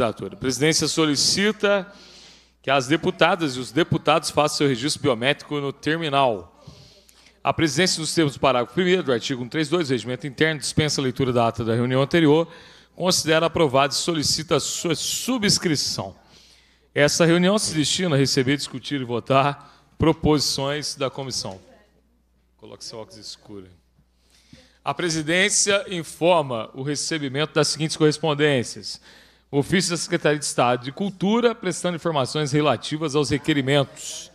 candidatura. A presidência solicita que as deputadas e os deputados façam seu registro biométrico no terminal. A presidência, nos termos do parágrafo 1 do artigo 132 do Regimento Interno, dispensa a leitura da ata da reunião anterior, considera aprovada e solicita a sua subscrição. Essa reunião se destina a receber, discutir e votar proposições da comissão. Coloque seu óculos escuro. A presidência informa o recebimento das seguintes correspondências. Ofício da Secretaria de Estado de Cultura, prestando informações relativas aos requerimentos.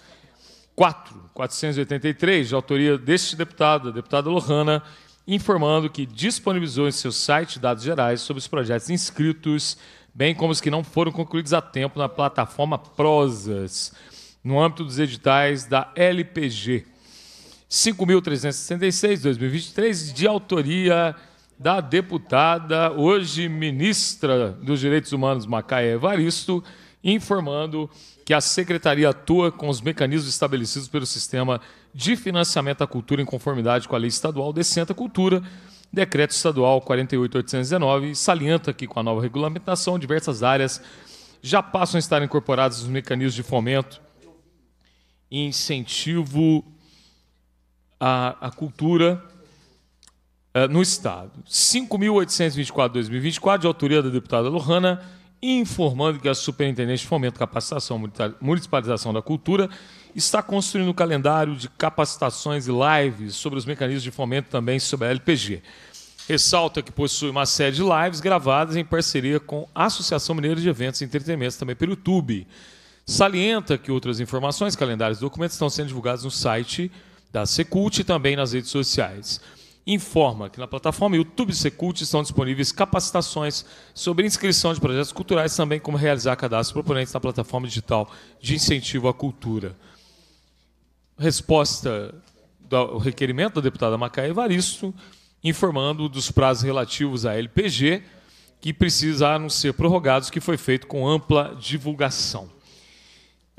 4, 483, de autoria deste deputado, a deputada Lohana, informando que disponibilizou em seu site dados gerais sobre os projetos inscritos, bem como os que não foram concluídos a tempo na plataforma Prosas, no âmbito dos editais da LPG. 5.366, 2023, de autoria da deputada, hoje ministra dos Direitos Humanos, Macaé Evaristo, informando que a secretaria atua com os mecanismos estabelecidos pelo sistema de financiamento à cultura em conformidade com a lei estadual Decenta Cultura, decreto estadual 48819, salienta que com a nova regulamentação diversas áreas já passam a estar incorporadas nos mecanismos de fomento e incentivo à, à cultura eh, no Estado. 5.824 2024, de autoria da deputada Lohana, informando que a Superintendência de Fomento, Capacitação e Municipalização da Cultura está construindo um calendário de capacitações e lives sobre os mecanismos de fomento também sobre a LPG. Ressalta que possui uma série de lives gravadas em parceria com a Associação Mineira de Eventos e Entretenimentos, também pelo YouTube. Salienta que outras informações, calendários e documentos estão sendo divulgados no site da Secult e também nas redes sociais informa que na plataforma YouTube Secult estão disponíveis capacitações sobre inscrição de projetos culturais, também como realizar cadastros proponentes na plataforma digital de incentivo à cultura. Resposta do requerimento da deputada Macaia Evaristo, informando dos prazos relativos à LPG, que precisaram ser prorrogados, que foi feito com ampla divulgação.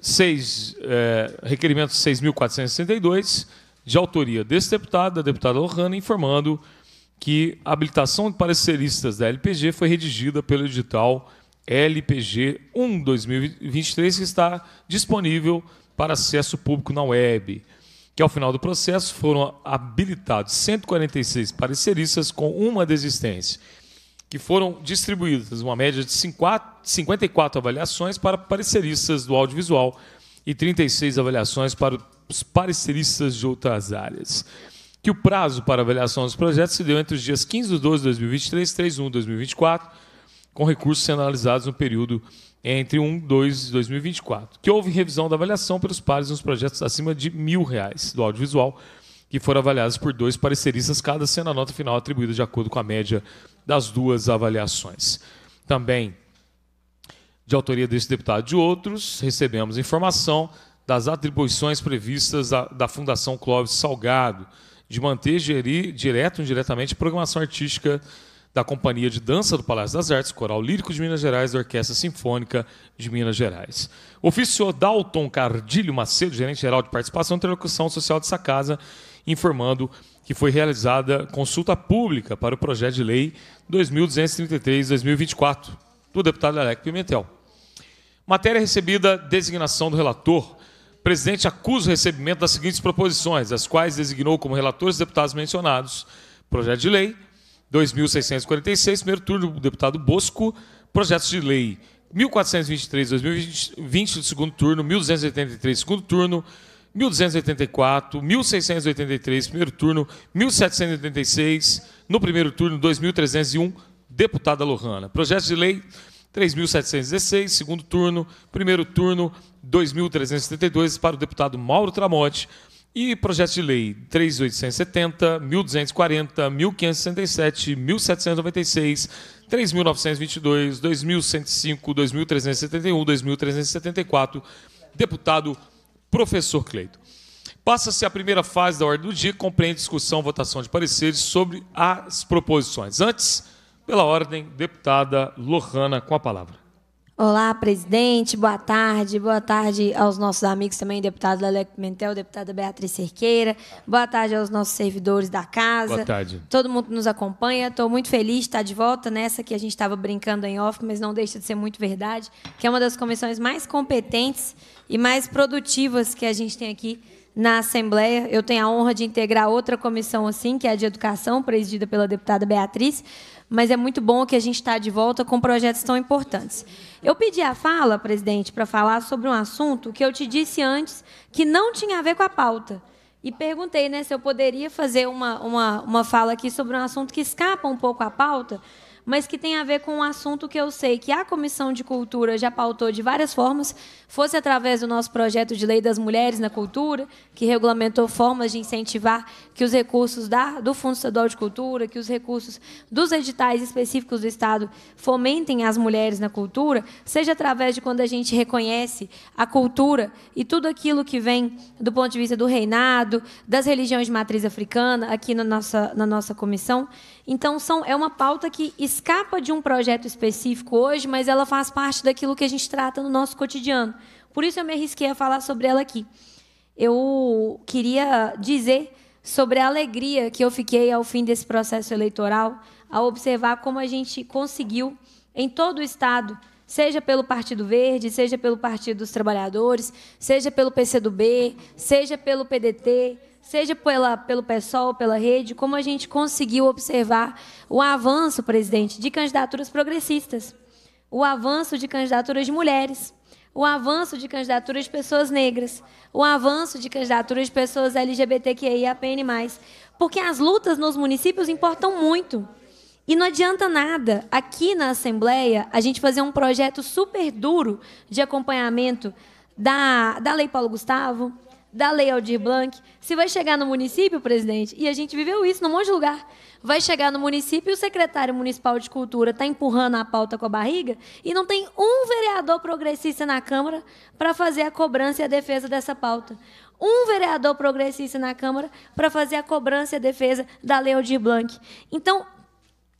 Seis, é, requerimento 6.462, de autoria desse deputado, da deputada Lohana, informando que a habilitação de pareceristas da LPG foi redigida pelo edital LPG 1 2023, que está disponível para acesso público na web. Que ao final do processo foram habilitados 146 pareceristas com uma desistência, que foram distribuídas uma média de 54 avaliações para pareceristas do audiovisual e 36 avaliações para pareceristas de outras áreas. Que o prazo para avaliação dos projetos se deu entre os dias 15 de 12 de 2023 e 31 de 2024, com recursos sendo analisados no período entre 1 e 2 de 2024. Que houve revisão da avaliação pelos pares nos projetos acima de mil reais do audiovisual, que foram avaliados por dois pareceristas, cada sendo a nota final atribuída de acordo com a média das duas avaliações. Também, de autoria desse deputado e de outros, recebemos informação das atribuições previstas da, da Fundação Clóvis Salgado, de manter, gerir direto ou indiretamente a programação artística da Companhia de Dança do Palácio das Artes, Coral Lírico de Minas Gerais, da Orquestra Sinfônica de Minas Gerais. O oficial é Dalton Cardilho Macedo, gerente-geral de participação e interlocução social dessa casa, informando que foi realizada consulta pública para o projeto de lei 2233-2024 do deputado Alec Pimentel. Matéria recebida, designação do relator, presidente acusa o recebimento das seguintes proposições, as quais designou como relatores os deputados mencionados. Projeto de lei 2646, primeiro turno do deputado Bosco, projetos de lei 1423, 2020, segundo turno, 1283, segundo turno, 1284, 1683, primeiro turno, 1786, no primeiro turno, 2301, deputada Lohana. Projeto de lei 3.716, segundo turno, primeiro turno, 2.372 para o deputado Mauro Tramonte. E projeto de lei 3.870, 1.240, 1.567, 1.796, 3.922, 2.105, 2.371, 2.374, deputado professor Cleito. Passa-se a primeira fase da ordem do dia, que compreende discussão, votação de pareceres sobre as proposições. Antes, pela ordem, deputada Lohana, com a palavra. Olá, presidente, boa tarde. Boa tarde aos nossos amigos também, deputado Leleco Mentel, deputada Beatriz Cerqueira. Boa tarde aos nossos servidores da casa. Boa tarde. Todo mundo nos acompanha. Estou muito feliz de estar de volta nessa que a gente estava brincando em off, mas não deixa de ser muito verdade, que é uma das comissões mais competentes e mais produtivas que a gente tem aqui na Assembleia. Eu tenho a honra de integrar outra comissão assim, que é a de Educação, presidida pela deputada Beatriz mas é muito bom que a gente está de volta com projetos tão importantes. Eu pedi a fala, presidente, para falar sobre um assunto que eu te disse antes que não tinha a ver com a pauta. E perguntei né, se eu poderia fazer uma, uma, uma fala aqui sobre um assunto que escapa um pouco à pauta, mas que tem a ver com um assunto que eu sei que a Comissão de Cultura já pautou de várias formas, fosse através do nosso projeto de lei das mulheres na cultura, que regulamentou formas de incentivar que os recursos da, do Fundo Estadual de Cultura, que os recursos dos editais específicos do Estado fomentem as mulheres na cultura, seja através de quando a gente reconhece a cultura e tudo aquilo que vem do ponto de vista do reinado, das religiões de matriz africana, aqui na nossa, na nossa comissão. Então, são, é uma pauta que escapa de um projeto específico hoje, mas ela faz parte daquilo que a gente trata no nosso cotidiano. Por isso, eu me arrisquei a falar sobre ela aqui. Eu queria dizer sobre a alegria que eu fiquei ao fim desse processo eleitoral, ao observar como a gente conseguiu, em todo o Estado, seja pelo Partido Verde, seja pelo Partido dos Trabalhadores, seja pelo PCdoB, seja pelo PDT, seja pela, pelo PSOL, pela rede, como a gente conseguiu observar o avanço, presidente, de candidaturas progressistas, o avanço de candidaturas de mulheres, o avanço de candidaturas de pessoas negras, o avanço de candidaturas de pessoas LGBTQIAPN+. Porque as lutas nos municípios importam muito. E não adianta nada aqui na Assembleia a gente fazer um projeto super duro de acompanhamento da, da Lei Paulo Gustavo, da Lei Aldir Blanc, se vai chegar no município, presidente, e a gente viveu isso num monte de lugar, vai chegar no município e o secretário municipal de cultura está empurrando a pauta com a barriga e não tem um vereador progressista na Câmara para fazer a cobrança e a defesa dessa pauta. Um vereador progressista na Câmara para fazer a cobrança e a defesa da Lei Aldir Blanc. Então,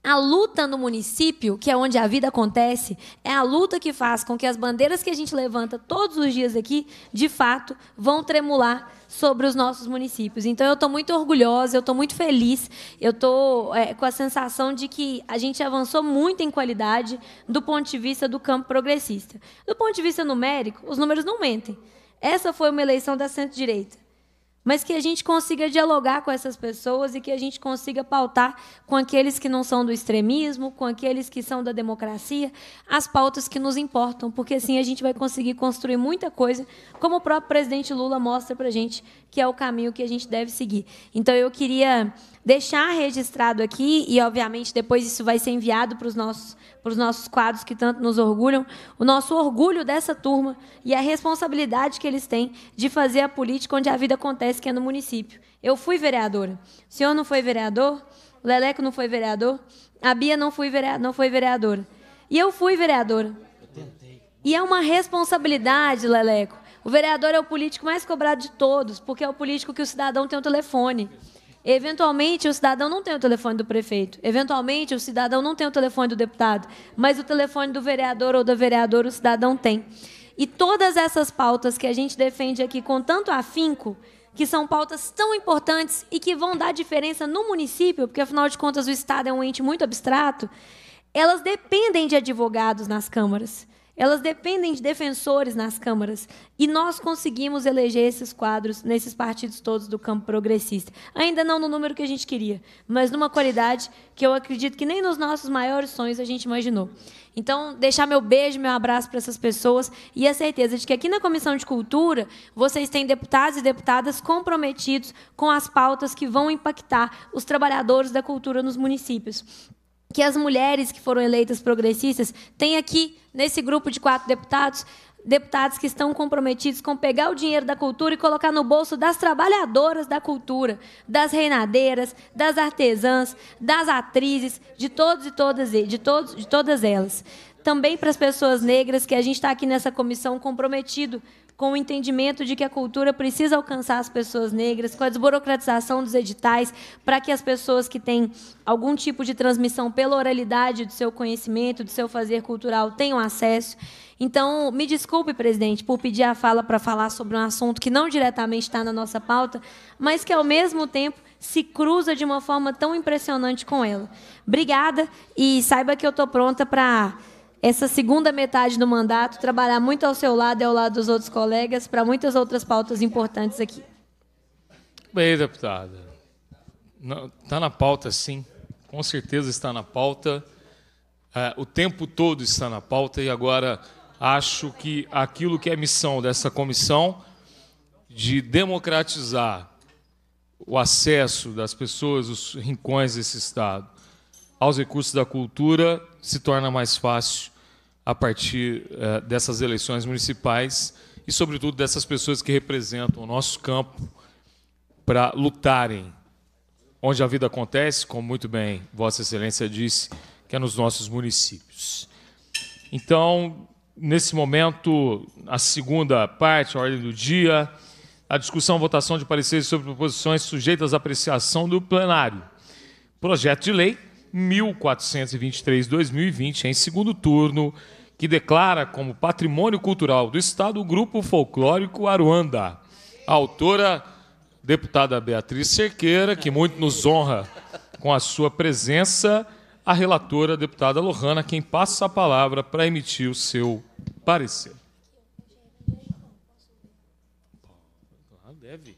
a luta no município, que é onde a vida acontece, é a luta que faz com que as bandeiras que a gente levanta todos os dias aqui, de fato, vão tremular sobre os nossos municípios. Então, eu estou muito orgulhosa, eu estou muito feliz, eu estou é, com a sensação de que a gente avançou muito em qualidade do ponto de vista do campo progressista. Do ponto de vista numérico, os números não mentem. Essa foi uma eleição da centro-direita mas que a gente consiga dialogar com essas pessoas e que a gente consiga pautar com aqueles que não são do extremismo, com aqueles que são da democracia, as pautas que nos importam, porque assim a gente vai conseguir construir muita coisa, como o próprio presidente Lula mostra para a gente que é o caminho que a gente deve seguir. Então eu queria deixar registrado aqui, e obviamente depois isso vai ser enviado para os nossos, para os nossos quadros que tanto nos orgulham, o nosso orgulho dessa turma e a responsabilidade que eles têm de fazer a política onde a vida acontece, que é no município. Eu fui vereadora. O senhor não foi vereador? O Leleco não foi vereador? A Bia não, foi vereador, não foi vereadora. E eu fui vereadora. Eu e é uma responsabilidade, Leleco. O vereador é o político mais cobrado de todos, porque é o político que o cidadão tem o telefone. Eventualmente, o cidadão não tem o telefone do prefeito. Eventualmente, o cidadão não tem o telefone do deputado. Mas o telefone do vereador ou da vereadora, o cidadão tem. E todas essas pautas que a gente defende aqui com tanto afinco, que são pautas tão importantes e que vão dar diferença no município, porque afinal de contas o Estado é um ente muito abstrato, elas dependem de advogados nas câmaras. Elas dependem de defensores nas câmaras. E nós conseguimos eleger esses quadros nesses partidos todos do campo progressista. Ainda não no número que a gente queria, mas numa qualidade que eu acredito que nem nos nossos maiores sonhos a gente imaginou. Então, deixar meu beijo, meu abraço para essas pessoas e a certeza de que aqui na Comissão de Cultura vocês têm deputados e deputadas comprometidos com as pautas que vão impactar os trabalhadores da cultura nos municípios que as mulheres que foram eleitas progressistas têm aqui, nesse grupo de quatro deputados, deputados que estão comprometidos com pegar o dinheiro da cultura e colocar no bolso das trabalhadoras da cultura, das reinadeiras, das artesãs, das atrizes, de todos e todas, de todos, de todas elas. Também para as pessoas negras que a gente está aqui nessa comissão comprometido com o entendimento de que a cultura precisa alcançar as pessoas negras, com a desburocratização dos editais, para que as pessoas que têm algum tipo de transmissão pela oralidade do seu conhecimento, do seu fazer cultural, tenham acesso. Então, me desculpe, presidente, por pedir a fala para falar sobre um assunto que não diretamente está na nossa pauta, mas que, ao mesmo tempo, se cruza de uma forma tão impressionante com ela. Obrigada e saiba que eu estou pronta para essa segunda metade do mandato, trabalhar muito ao seu lado e ao lado dos outros colegas para muitas outras pautas importantes aqui. Bem, deputada. Está na pauta, sim. Com certeza está na pauta. É, o tempo todo está na pauta e agora acho que aquilo que é missão dessa comissão de democratizar o acesso das pessoas, os rincões desse Estado, aos recursos da cultura se torna mais fácil a partir uh, dessas eleições municipais e, sobretudo, dessas pessoas que representam o nosso campo para lutarem onde a vida acontece, como muito bem Vossa Excelência disse, que é nos nossos municípios. Então, nesse momento, a segunda parte, a ordem do dia, a discussão, e votação de pareceres sobre proposições sujeitas à apreciação do plenário. Projeto de lei 1423-2020, em segundo turno, que declara como patrimônio cultural do Estado o grupo folclórico Aruanda. A autora, deputada Beatriz Cerqueira, que muito nos honra com a sua presença, a relatora, deputada Lohana, quem passa a palavra para emitir o seu parecer. Deve.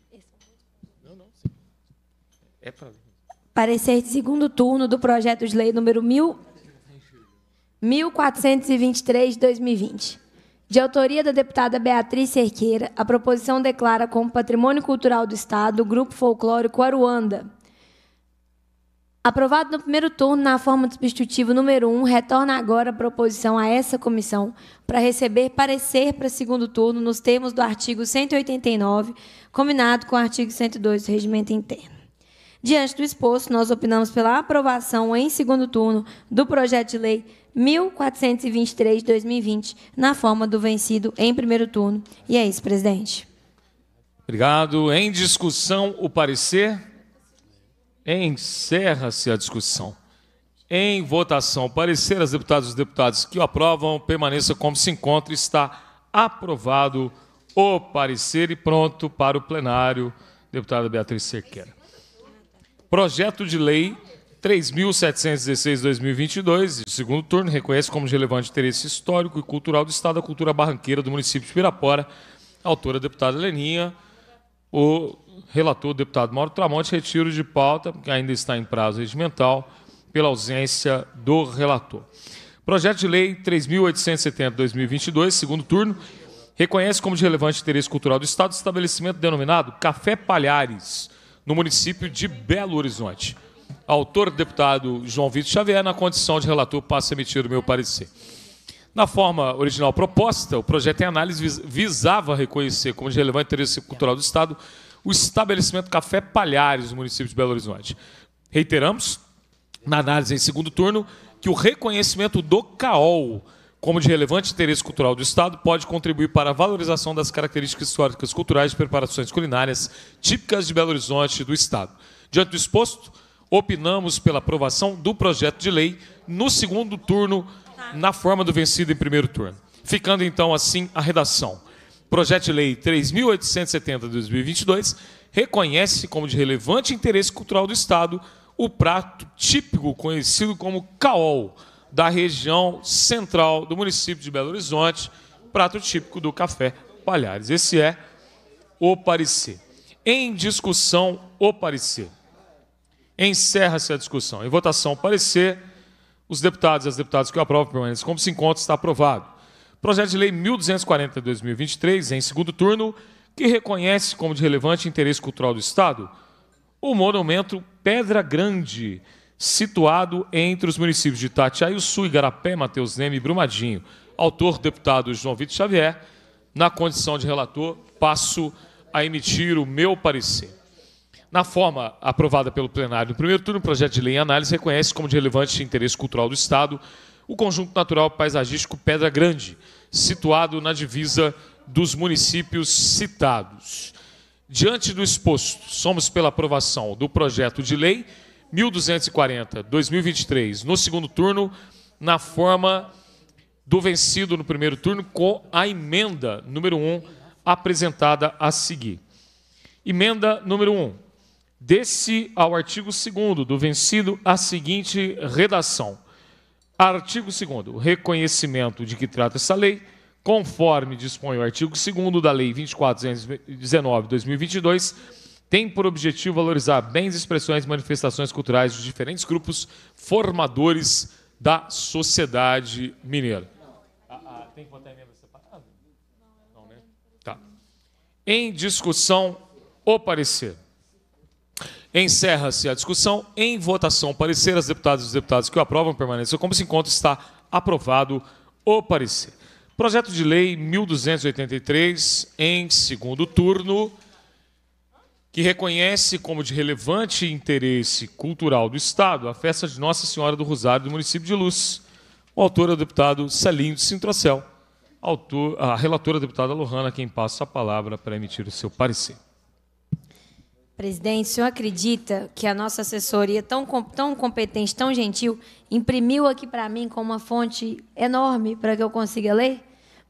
Não, não, É para Parecer de segundo turno do projeto de lei número 1000. 1423-2020. De autoria da deputada Beatriz Cerqueira, a proposição declara como patrimônio cultural do Estado o grupo folclórico Aruanda. Aprovado no primeiro turno na forma do substitutivo número 1, retorna agora a proposição a essa comissão para receber parecer para segundo turno nos termos do artigo 189, combinado com o artigo 102 do regimento interno. Diante do exposto, nós opinamos pela aprovação em segundo turno do projeto de lei 1423-2020, na forma do vencido em primeiro turno. E é isso, presidente. Obrigado. Em discussão, o parecer. Encerra-se a discussão. Em votação, o parecer as deputadas e os deputados que o aprovam, permaneça como se encontra. Está aprovado o parecer e pronto para o plenário, deputada Beatriz Sequeira. Projeto de Lei 3.716-2022, de segundo turno, reconhece como de relevante interesse histórico e cultural do Estado a cultura barranqueira do município de Pirapora. Autora, deputada Leninha. O relator, deputado Mauro Tramonte, retiro de pauta, que ainda está em prazo regimental, pela ausência do relator. Projeto de Lei 3.870-2022, segundo turno, reconhece como de relevante interesse cultural do Estado o estabelecimento denominado Café Palhares, no município de Belo Horizonte. Autor deputado João Vitor Xavier, na condição de relator, passa a emitir o meu parecer. Na forma original proposta, o projeto em análise visava reconhecer como de relevante interesse cultural do Estado o estabelecimento Café Palhares no município de Belo Horizonte. Reiteramos, na análise em segundo turno, que o reconhecimento do CAOL como de relevante interesse cultural do Estado, pode contribuir para a valorização das características históricas, culturais de preparações culinárias típicas de Belo Horizonte do Estado. Diante do exposto, opinamos pela aprovação do projeto de lei no segundo turno, na forma do vencido em primeiro turno. Ficando então assim a redação. Projeto de Lei 3.870 de 2022 reconhece como de relevante interesse cultural do Estado o prato típico conhecido como caol da região central do município de Belo Horizonte, prato típico do café Palhares. Esse é o parecer. Em discussão, o parecer. Encerra-se a discussão. Em votação, o parecer. Os deputados e as deputadas que o aprovam permanecem como se encontra, está aprovado. Projeto de Lei 1240 de 2023, em segundo turno, que reconhece como de relevante interesse cultural do Estado o monumento Pedra Grande, situado entre os municípios de Itatiaiuçu, Igarapé, Matheus Neme e Brumadinho. Autor, deputado João Vitor Xavier, na condição de relator, passo a emitir o meu parecer. Na forma aprovada pelo plenário no primeiro turno, o projeto de lei em análise reconhece como de relevante interesse cultural do Estado o conjunto natural paisagístico Pedra Grande, situado na divisa dos municípios citados. Diante do exposto, somos pela aprovação do projeto de lei 1240, 2023, no segundo turno, na forma do vencido no primeiro turno, com a emenda número 1 apresentada a seguir. Emenda número 1. Desce ao artigo 2 do vencido a seguinte redação. Artigo 2 Reconhecimento de que trata essa lei, conforme dispõe o artigo 2 da Lei 2419/2022, tem por objetivo valorizar bens, expressões e manifestações culturais de diferentes grupos formadores da sociedade mineira. Ah, ah, tem que botar emenda separada? Não, né? Tá. Em discussão, o parecer. Encerra-se a discussão. Em votação, parecer. As deputadas e os deputados que o aprovam permaneçam como se encontra. Está aprovado o parecer. Projeto de lei 1283, em segundo turno que reconhece como de relevante interesse cultural do Estado a festa de Nossa Senhora do Rosário do município de Luz. O autor é o deputado Celinho de Sintrocel. Autor, a relatora a deputada Lohana, quem passa a palavra para emitir o seu parecer. Presidente, o senhor acredita que a nossa assessoria, tão, tão competente, tão gentil, imprimiu aqui para mim com uma fonte enorme para que eu consiga ler?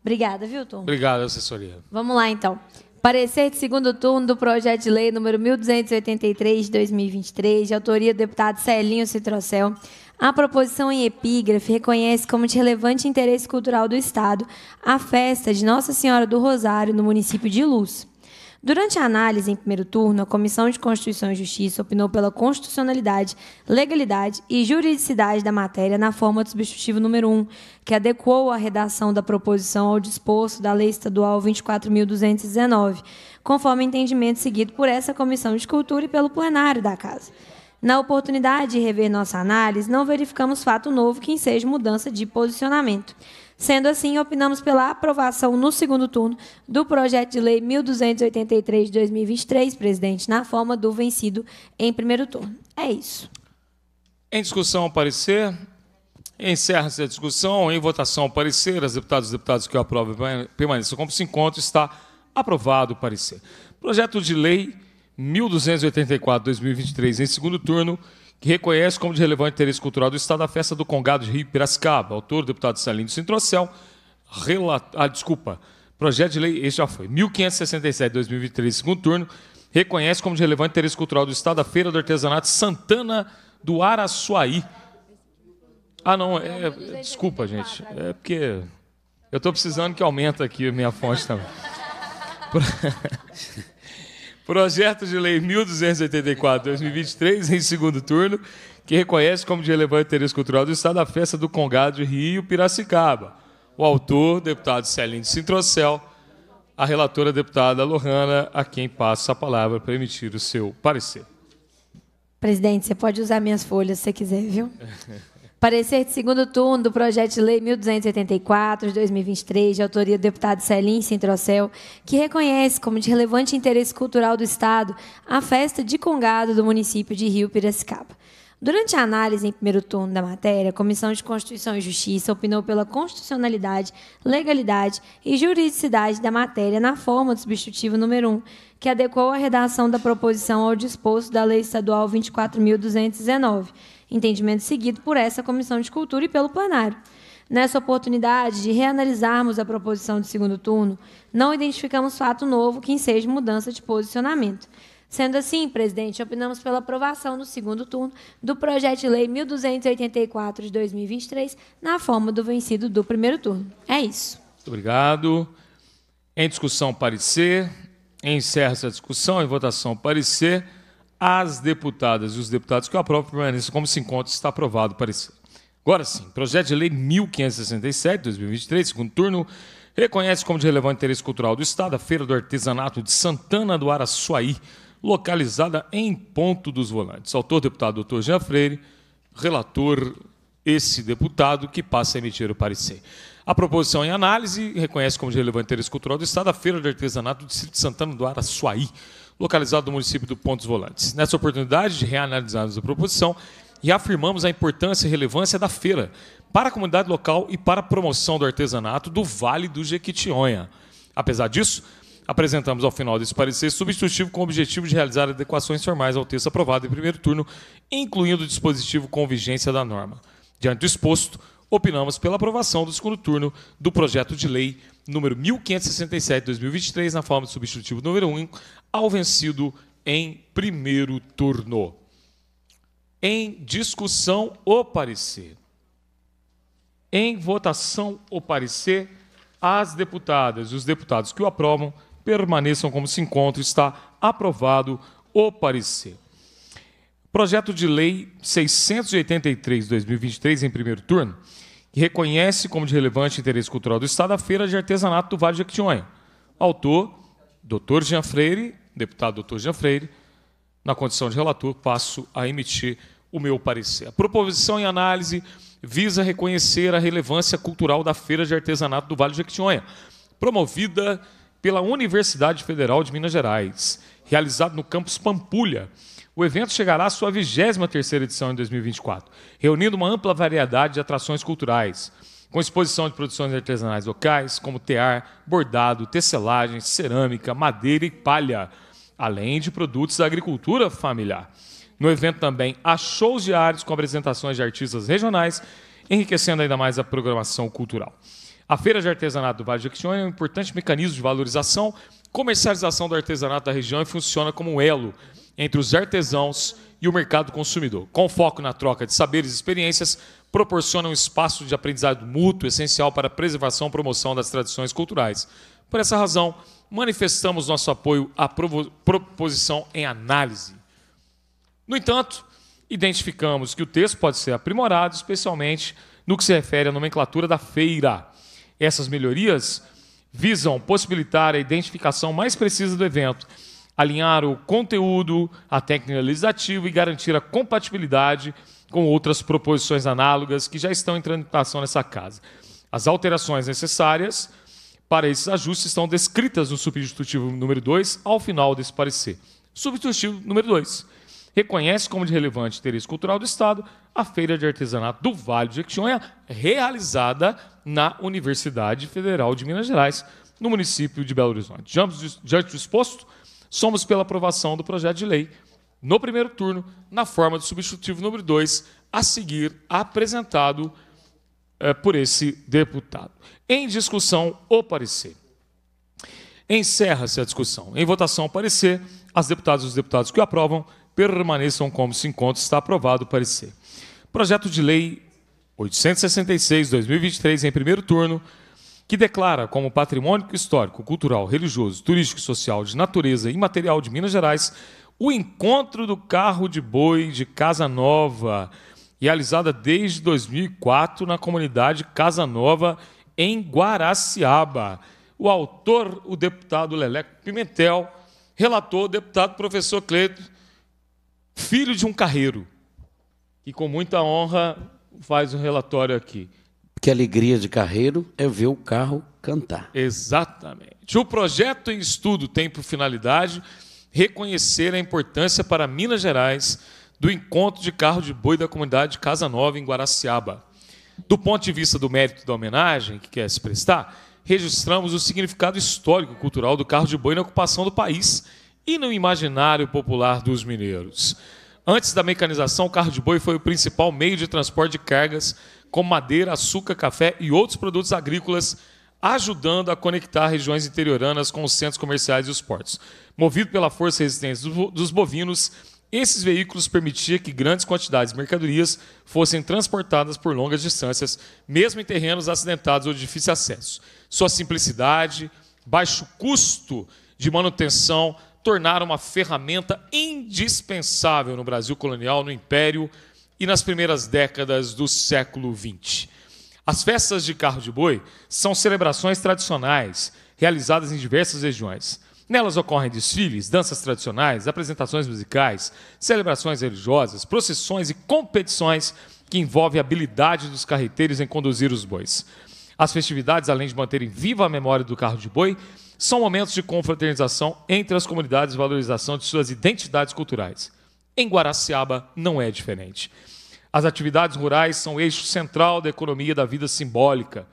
Obrigada, viu, Tom? Obrigado, assessoria. Vamos lá, então. Parecer de segundo turno do projeto de lei número 1283 de 2023, de autoria do deputado Celinho Citrocel. A proposição em epígrafe reconhece como de relevante interesse cultural do Estado a festa de Nossa Senhora do Rosário no município de Luz. Durante a análise em primeiro turno, a Comissão de Constituição e Justiça opinou pela constitucionalidade, legalidade e juridicidade da matéria na forma do substitutivo número 1, que adequou a redação da proposição ao disposto da Lei Estadual 24.219, conforme entendimento seguido por essa Comissão de Cultura e pelo plenário da Casa. Na oportunidade de rever nossa análise, não verificamos fato novo que enseje mudança de posicionamento. Sendo assim, opinamos pela aprovação no segundo turno do projeto de lei 1283 de 2023, presidente, na forma do vencido em primeiro turno. É isso. Em discussão, parecer. Encerra-se a discussão. Em votação, parecer. As deputadas e deputados que o aprovam permaneçam como se encontra. Está aprovado o parecer. Projeto de lei 1284-2023, em segundo turno que reconhece como de relevante interesse cultural do Estado a festa do Congado de Rio Piracicaba. Autor, deputado Salindo Sintrocel, relata... ah, desculpa, projeto de lei, esse já foi, 1567, 2023, segundo turno, reconhece como de relevante interesse cultural do Estado a Feira do Artesanato Santana do Araçuaí. Ah, não, é, é desculpa, gente, é porque eu estou precisando que aumente aqui a minha fonte também. Projeto de Lei 1284-2023, em segundo turno, que reconhece como de relevante interesse cultural do Estado a festa do Congado de Rio Piracicaba. O autor, deputado Celine Sintrocel, a relatora, deputada Lohana, a quem passa a palavra para emitir o seu parecer. Presidente, você pode usar minhas folhas se você quiser, viu? Parecer de segundo turno do projeto de lei 1284 de 2023, de autoria do deputado Celim Centrocel que reconhece como de relevante interesse cultural do Estado a festa de congado do município de Rio Piracicaba. Durante a análise em primeiro turno da matéria, a Comissão de Constituição e Justiça opinou pela constitucionalidade, legalidade e juridicidade da matéria na forma do substitutivo número 1, que adequou a redação da proposição ao disposto da Lei Estadual 24.219 entendimento seguido por essa Comissão de Cultura e pelo plenário. Nessa oportunidade de reanalisarmos a proposição de segundo turno, não identificamos fato novo que enseje mudança de posicionamento. Sendo assim, presidente, opinamos pela aprovação no segundo turno do projeto de lei 1284 de 2023, na forma do vencido do primeiro turno. É isso. Muito obrigado. Em discussão, parecer. Encerra essa discussão. Em votação, parecer as deputadas e os deputados que eu aprovo permaneçam como se encontra está aprovado parecer. Agora sim, projeto de lei 1567, 2023, segundo turno, reconhece como de relevante interesse cultural do Estado a Feira do Artesanato de Santana do Araçuaí, localizada em Ponto dos Volantes. Autor, deputado doutor Jean Freire, relator, esse deputado que passa a emitir o parecer. A proposição em análise reconhece como de relevante interesse cultural do Estado a Feira do Artesanato do Distrito de Santana do Araçuaí, localizado no município do Pontos Volantes. Nessa oportunidade de reanalisarmos a proposição, reafirmamos a importância e relevância da feira para a comunidade local e para a promoção do artesanato do Vale do Jequitinhonha. Apesar disso, apresentamos ao final desse parecer substitutivo com o objetivo de realizar adequações formais ao texto aprovado em primeiro turno, incluindo o dispositivo com vigência da norma. Diante do exposto, opinamos pela aprovação do segundo turno do projeto de lei número 1567/2023 na forma de substitutivo número 1, ao vencido em primeiro turno. Em discussão, o parecer. Em votação, o parecer, as deputadas e os deputados que o aprovam permaneçam como se encontram. Está aprovado o parecer. Projeto de Lei 683-2023, em primeiro turno, que reconhece como de relevante interesse cultural do Estado a Feira de Artesanato do Vale de Jequitinhonha. Autor, Dr. Jean Freire, deputado Dr. Jean Freire, na condição de relator, passo a emitir o meu parecer. A proposição em análise visa reconhecer a relevância cultural da Feira de Artesanato do Vale do Jequitinhonha, promovida pela Universidade Federal de Minas Gerais, realizada no campus Pampulha. O evento chegará à sua 23ª edição em 2024, reunindo uma ampla variedade de atrações culturais – com exposição de produções artesanais locais, como tear, bordado, tecelagem, cerâmica, madeira e palha, além de produtos da agricultura familiar. No evento também há shows diários com apresentações de artistas regionais, enriquecendo ainda mais a programação cultural. A Feira de Artesanato do Vale de Jequitinhonha é um importante mecanismo de valorização, comercialização do artesanato da região e funciona como um elo entre os artesãos e o mercado consumidor, com foco na troca de saberes e experiências proporciona um espaço de aprendizado mútuo essencial para a preservação e promoção das tradições culturais. Por essa razão, manifestamos nosso apoio à proposição em análise. No entanto, identificamos que o texto pode ser aprimorado, especialmente no que se refere à nomenclatura da feira. Essas melhorias visam possibilitar a identificação mais precisa do evento, alinhar o conteúdo à técnica legislativa e garantir a compatibilidade com outras proposições análogas que já estão em tramitação nessa casa. As alterações necessárias para esses ajustes estão descritas no substitutivo número 2 ao final desse parecer. Substitutivo número 2. Reconhece como de relevante interesse cultural do Estado a Feira de Artesanato do Vale do Jequitinhonha, realizada na Universidade Federal de Minas Gerais, no município de Belo Horizonte. Diante do exposto, somos pela aprovação do projeto de lei no primeiro turno, na forma do substitutivo número 2, a seguir apresentado é, por esse deputado. Em discussão, o parecer. Encerra-se a discussão. Em votação, o parecer. As deputadas e os deputados que o aprovam permaneçam como se encontra. Está aprovado o parecer. Projeto de Lei 866-2023, em primeiro turno, que declara como patrimônio histórico, cultural, religioso, turístico e social de natureza imaterial de Minas Gerais o encontro do carro de boi de Casa Nova, realizada desde 2004 na comunidade Casa Nova, em Guaraciaba. O autor, o deputado Leleco Pimentel, relatou o deputado professor Cleito, filho de um carreiro, que com muita honra faz um relatório aqui. Que alegria de carreiro é ver o carro cantar. Exatamente. O projeto em estudo tem por finalidade reconhecer a importância para Minas Gerais do encontro de carro de boi da comunidade Casa Nova, em Guaraciaba. Do ponto de vista do mérito da homenagem que quer se prestar, registramos o significado histórico e cultural do carro de boi na ocupação do país e no imaginário popular dos mineiros. Antes da mecanização, o carro de boi foi o principal meio de transporte de cargas, como madeira, açúcar, café e outros produtos agrícolas ajudando a conectar regiões interioranas com os centros comerciais e os portos. Movido pela força resistência dos bovinos, esses veículos permitiam que grandes quantidades de mercadorias fossem transportadas por longas distâncias, mesmo em terrenos acidentados ou de difícil acesso. Sua simplicidade, baixo custo de manutenção tornaram uma ferramenta indispensável no Brasil colonial, no Império e nas primeiras décadas do século XX. As festas de carro de boi são celebrações tradicionais realizadas em diversas regiões. Nelas ocorrem desfiles, danças tradicionais, apresentações musicais, celebrações religiosas, procissões e competições que envolvem a habilidade dos carreteiros em conduzir os bois. As festividades, além de manterem viva a memória do carro de boi, são momentos de confraternização entre as comunidades e valorização de suas identidades culturais. Em Guaraciaba não é diferente. As atividades rurais são o eixo central da economia da vida simbólica.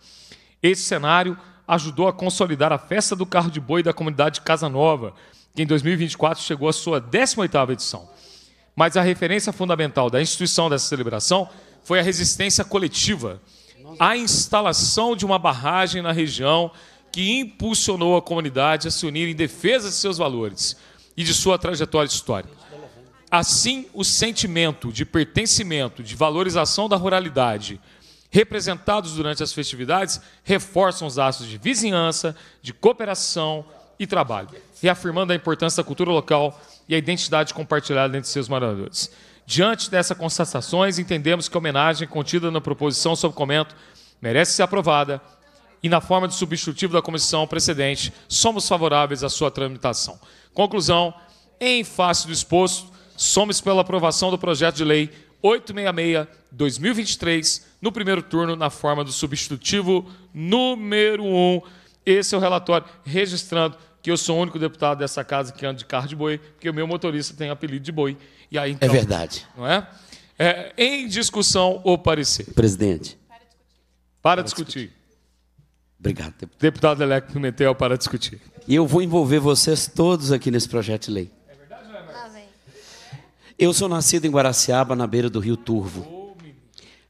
Esse cenário ajudou a consolidar a Festa do Carro de Boi da comunidade Casa Nova, que em 2024 chegou à sua 18ª edição. Mas a referência fundamental da instituição dessa celebração foi a resistência coletiva, a instalação de uma barragem na região que impulsionou a comunidade a se unir em defesa de seus valores e de sua trajetória histórica. Assim, o sentimento de pertencimento, de valorização da ruralidade, representados durante as festividades, reforçam os laços de vizinhança, de cooperação e trabalho, reafirmando a importância da cultura local e a identidade compartilhada entre seus moradores. Diante dessas constatações, entendemos que a homenagem contida na proposição sob comento merece ser aprovada e, na forma de substitutivo da comissão precedente, somos favoráveis à sua tramitação. Conclusão: em face do exposto, somos pela aprovação do projeto de lei 866-2023, no primeiro turno, na forma do substitutivo número 1. Esse é o relatório registrando que eu sou o único deputado dessa casa que anda de carro de boi, porque o meu motorista tem apelido de boi. E aí, então, é verdade. Não é? é em discussão ou parecer? Presidente. Para discutir. Para discutir. Obrigado, deputado. Deputado Eleco Pimentel, para discutir. E eu vou envolver vocês todos aqui nesse projeto de lei. Eu sou nascido em Guaraciaba, na beira do rio Turvo,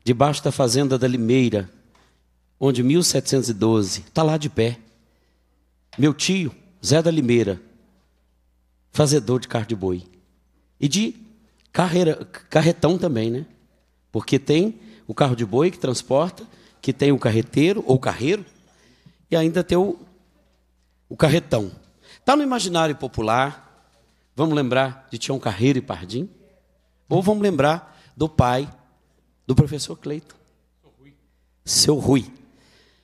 debaixo da fazenda da Limeira, onde 1712, está lá de pé. Meu tio, Zé da Limeira, fazedor de carne de boi. E de carreira, carretão também, né? Porque tem o carro de boi que transporta, que tem o carreteiro ou carreiro, e ainda tem o, o carretão. Está no imaginário popular, Vamos lembrar de Tião Carreiro e Pardim? Ou vamos lembrar do pai do professor Cleiton? Seu Rui.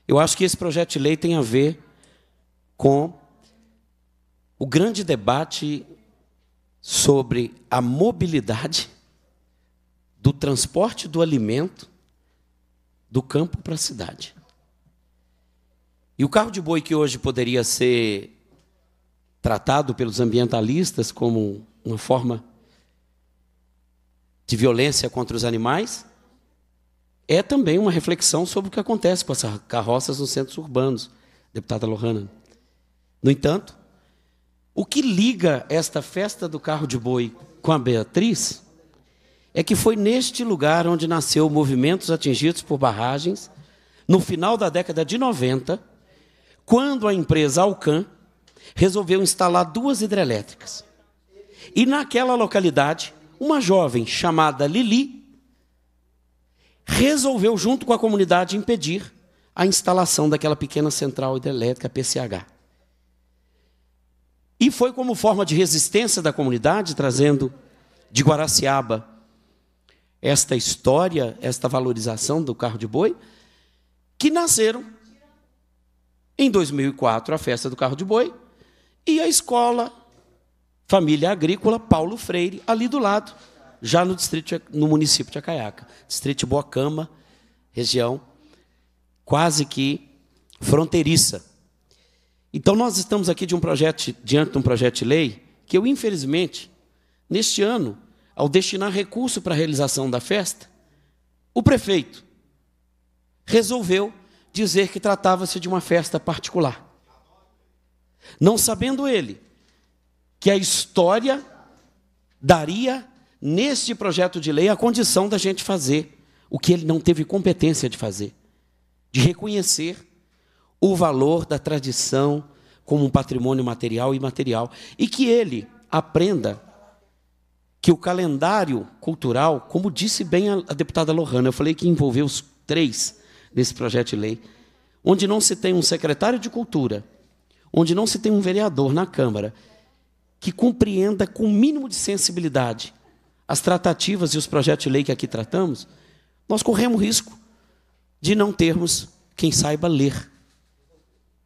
Eu acho que esse projeto de lei tem a ver com o grande debate sobre a mobilidade do transporte do alimento do campo para a cidade. E o carro de boi que hoje poderia ser tratado pelos ambientalistas como uma forma de violência contra os animais, é também uma reflexão sobre o que acontece com as carroças nos centros urbanos, deputada Lohana. No entanto, o que liga esta festa do carro de boi com a Beatriz é que foi neste lugar onde nasceu movimentos atingidos por barragens no final da década de 90, quando a empresa Alcan resolveu instalar duas hidrelétricas. E naquela localidade, uma jovem chamada Lili resolveu, junto com a comunidade, impedir a instalação daquela pequena central hidrelétrica PCH. E foi como forma de resistência da comunidade, trazendo de Guaraciaba esta história, esta valorização do carro de boi, que nasceram em 2004 a festa do carro de boi, e a escola Família Agrícola Paulo Freire, ali do lado, já no distrito no município de Acaiaca, distrito de Boacama, região quase que fronteiriça. Então nós estamos aqui de um projeto diante de um projeto de lei que eu infelizmente neste ano, ao destinar recurso para a realização da festa, o prefeito resolveu dizer que tratava-se de uma festa particular não sabendo ele que a história daria neste projeto de lei a condição da gente fazer o que ele não teve competência de fazer, de reconhecer o valor da tradição como um patrimônio material e imaterial e que ele aprenda que o calendário cultural, como disse bem a, deputada Lohana, eu falei que envolveu os três nesse projeto de lei, onde não se tem um secretário de cultura onde não se tem um vereador na Câmara que compreenda com o mínimo de sensibilidade as tratativas e os projetos de lei que aqui tratamos, nós corremos risco de não termos quem saiba ler.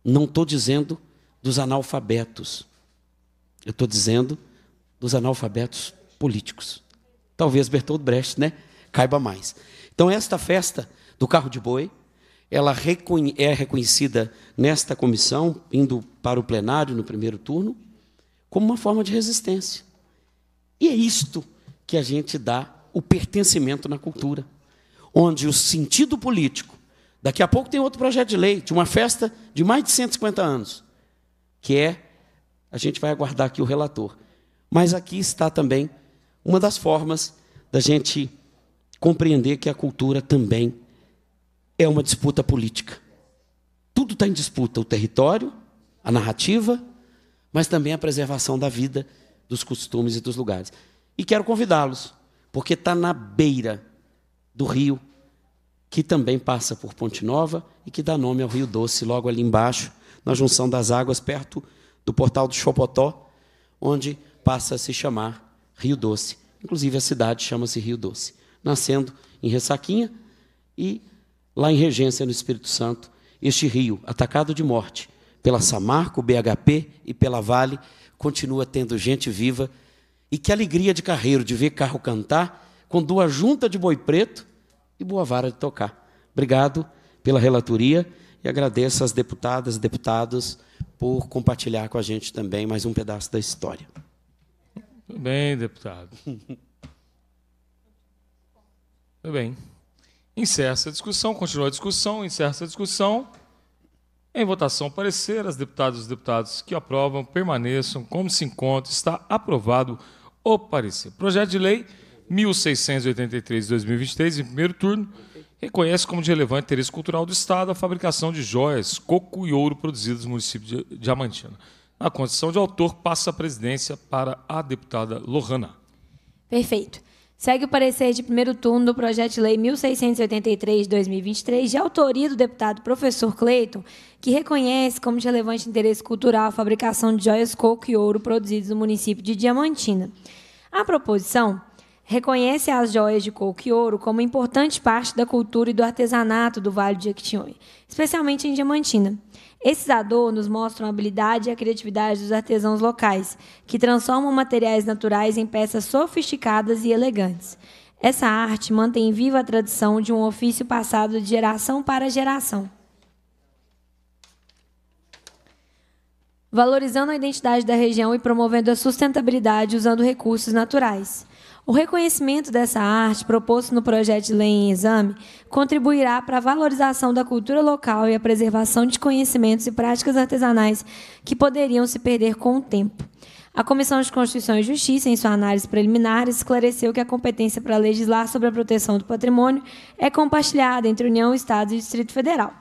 Não estou dizendo dos analfabetos. Eu estou dizendo dos analfabetos políticos. Talvez Bertold Brecht, né? Caiba mais. Então, esta festa do carro de boi, ela é reconhecida nesta comissão, indo para o plenário no primeiro turno, como uma forma de resistência. E é isto que a gente dá o pertencimento na cultura, onde o sentido político. Daqui a pouco tem outro projeto de lei, de uma festa de mais de 150 anos, que é. A gente vai aguardar aqui o relator. Mas aqui está também uma das formas da gente compreender que a cultura também é uma disputa política. Tudo está em disputa: o território, a narrativa, mas também a preservação da vida, dos costumes e dos lugares. E quero convidá-los, porque está na beira do rio, que também passa por Ponte Nova e que dá nome ao Rio Doce, logo ali embaixo, na junção das águas, perto do portal do Chopotó, onde passa a se chamar Rio Doce. Inclusive a cidade chama-se Rio Doce, nascendo em Ressaquinha e lá em Regência, no Espírito Santo, este rio, atacado de morte pela Samarco, BHP e pela Vale, continua tendo gente viva. E que alegria de carreiro de ver carro cantar, com duas juntas de boi preto e boa vara de tocar. Obrigado pela relatoria e agradeço às deputadas e deputados por compartilhar com a gente também mais um pedaço da história. Muito bem, deputado. Muito bem. Encerra essa discussão, continua a discussão, encerra essa discussão. Em votação, parecer, as deputadas e os deputados que aprovam permaneçam como se encontra. Está aprovado o parecer. Projeto de lei 1683 de 2023, em primeiro turno, reconhece como de relevante interesse cultural do Estado a fabricação de joias, coco e ouro produzidos no município de Diamantina. Na condição de autor, passa a presidência para a deputada Lohana. Perfeito segue o parecer de primeiro turno do projeto de lei 1683-2023, de autoria do deputado professor Cleiton, que reconhece como de relevante interesse cultural a fabricação de joias coco e ouro produzidos no município de Diamantina. A proposição reconhece as joias de coco e ouro como importante parte da cultura e do artesanato do Vale de Jequitinhonha, especialmente em Diamantina. Esses adornos mostram a habilidade e a criatividade dos artesãos locais, que transformam materiais naturais em peças sofisticadas e elegantes. Essa arte mantém viva a tradição de um ofício passado de geração para geração. Valorizando a identidade da região e promovendo a sustentabilidade usando recursos naturais. O reconhecimento dessa arte, proposto no projeto de lei em exame, contribuirá para a valorização da cultura local e a preservação de conhecimentos e práticas artesanais que poderiam se perder com o tempo. A Comissão de Constituição e Justiça, em sua análise preliminar, esclareceu que a competência para legislar sobre a proteção do patrimônio é compartilhada entre União, Estados e Distrito Federal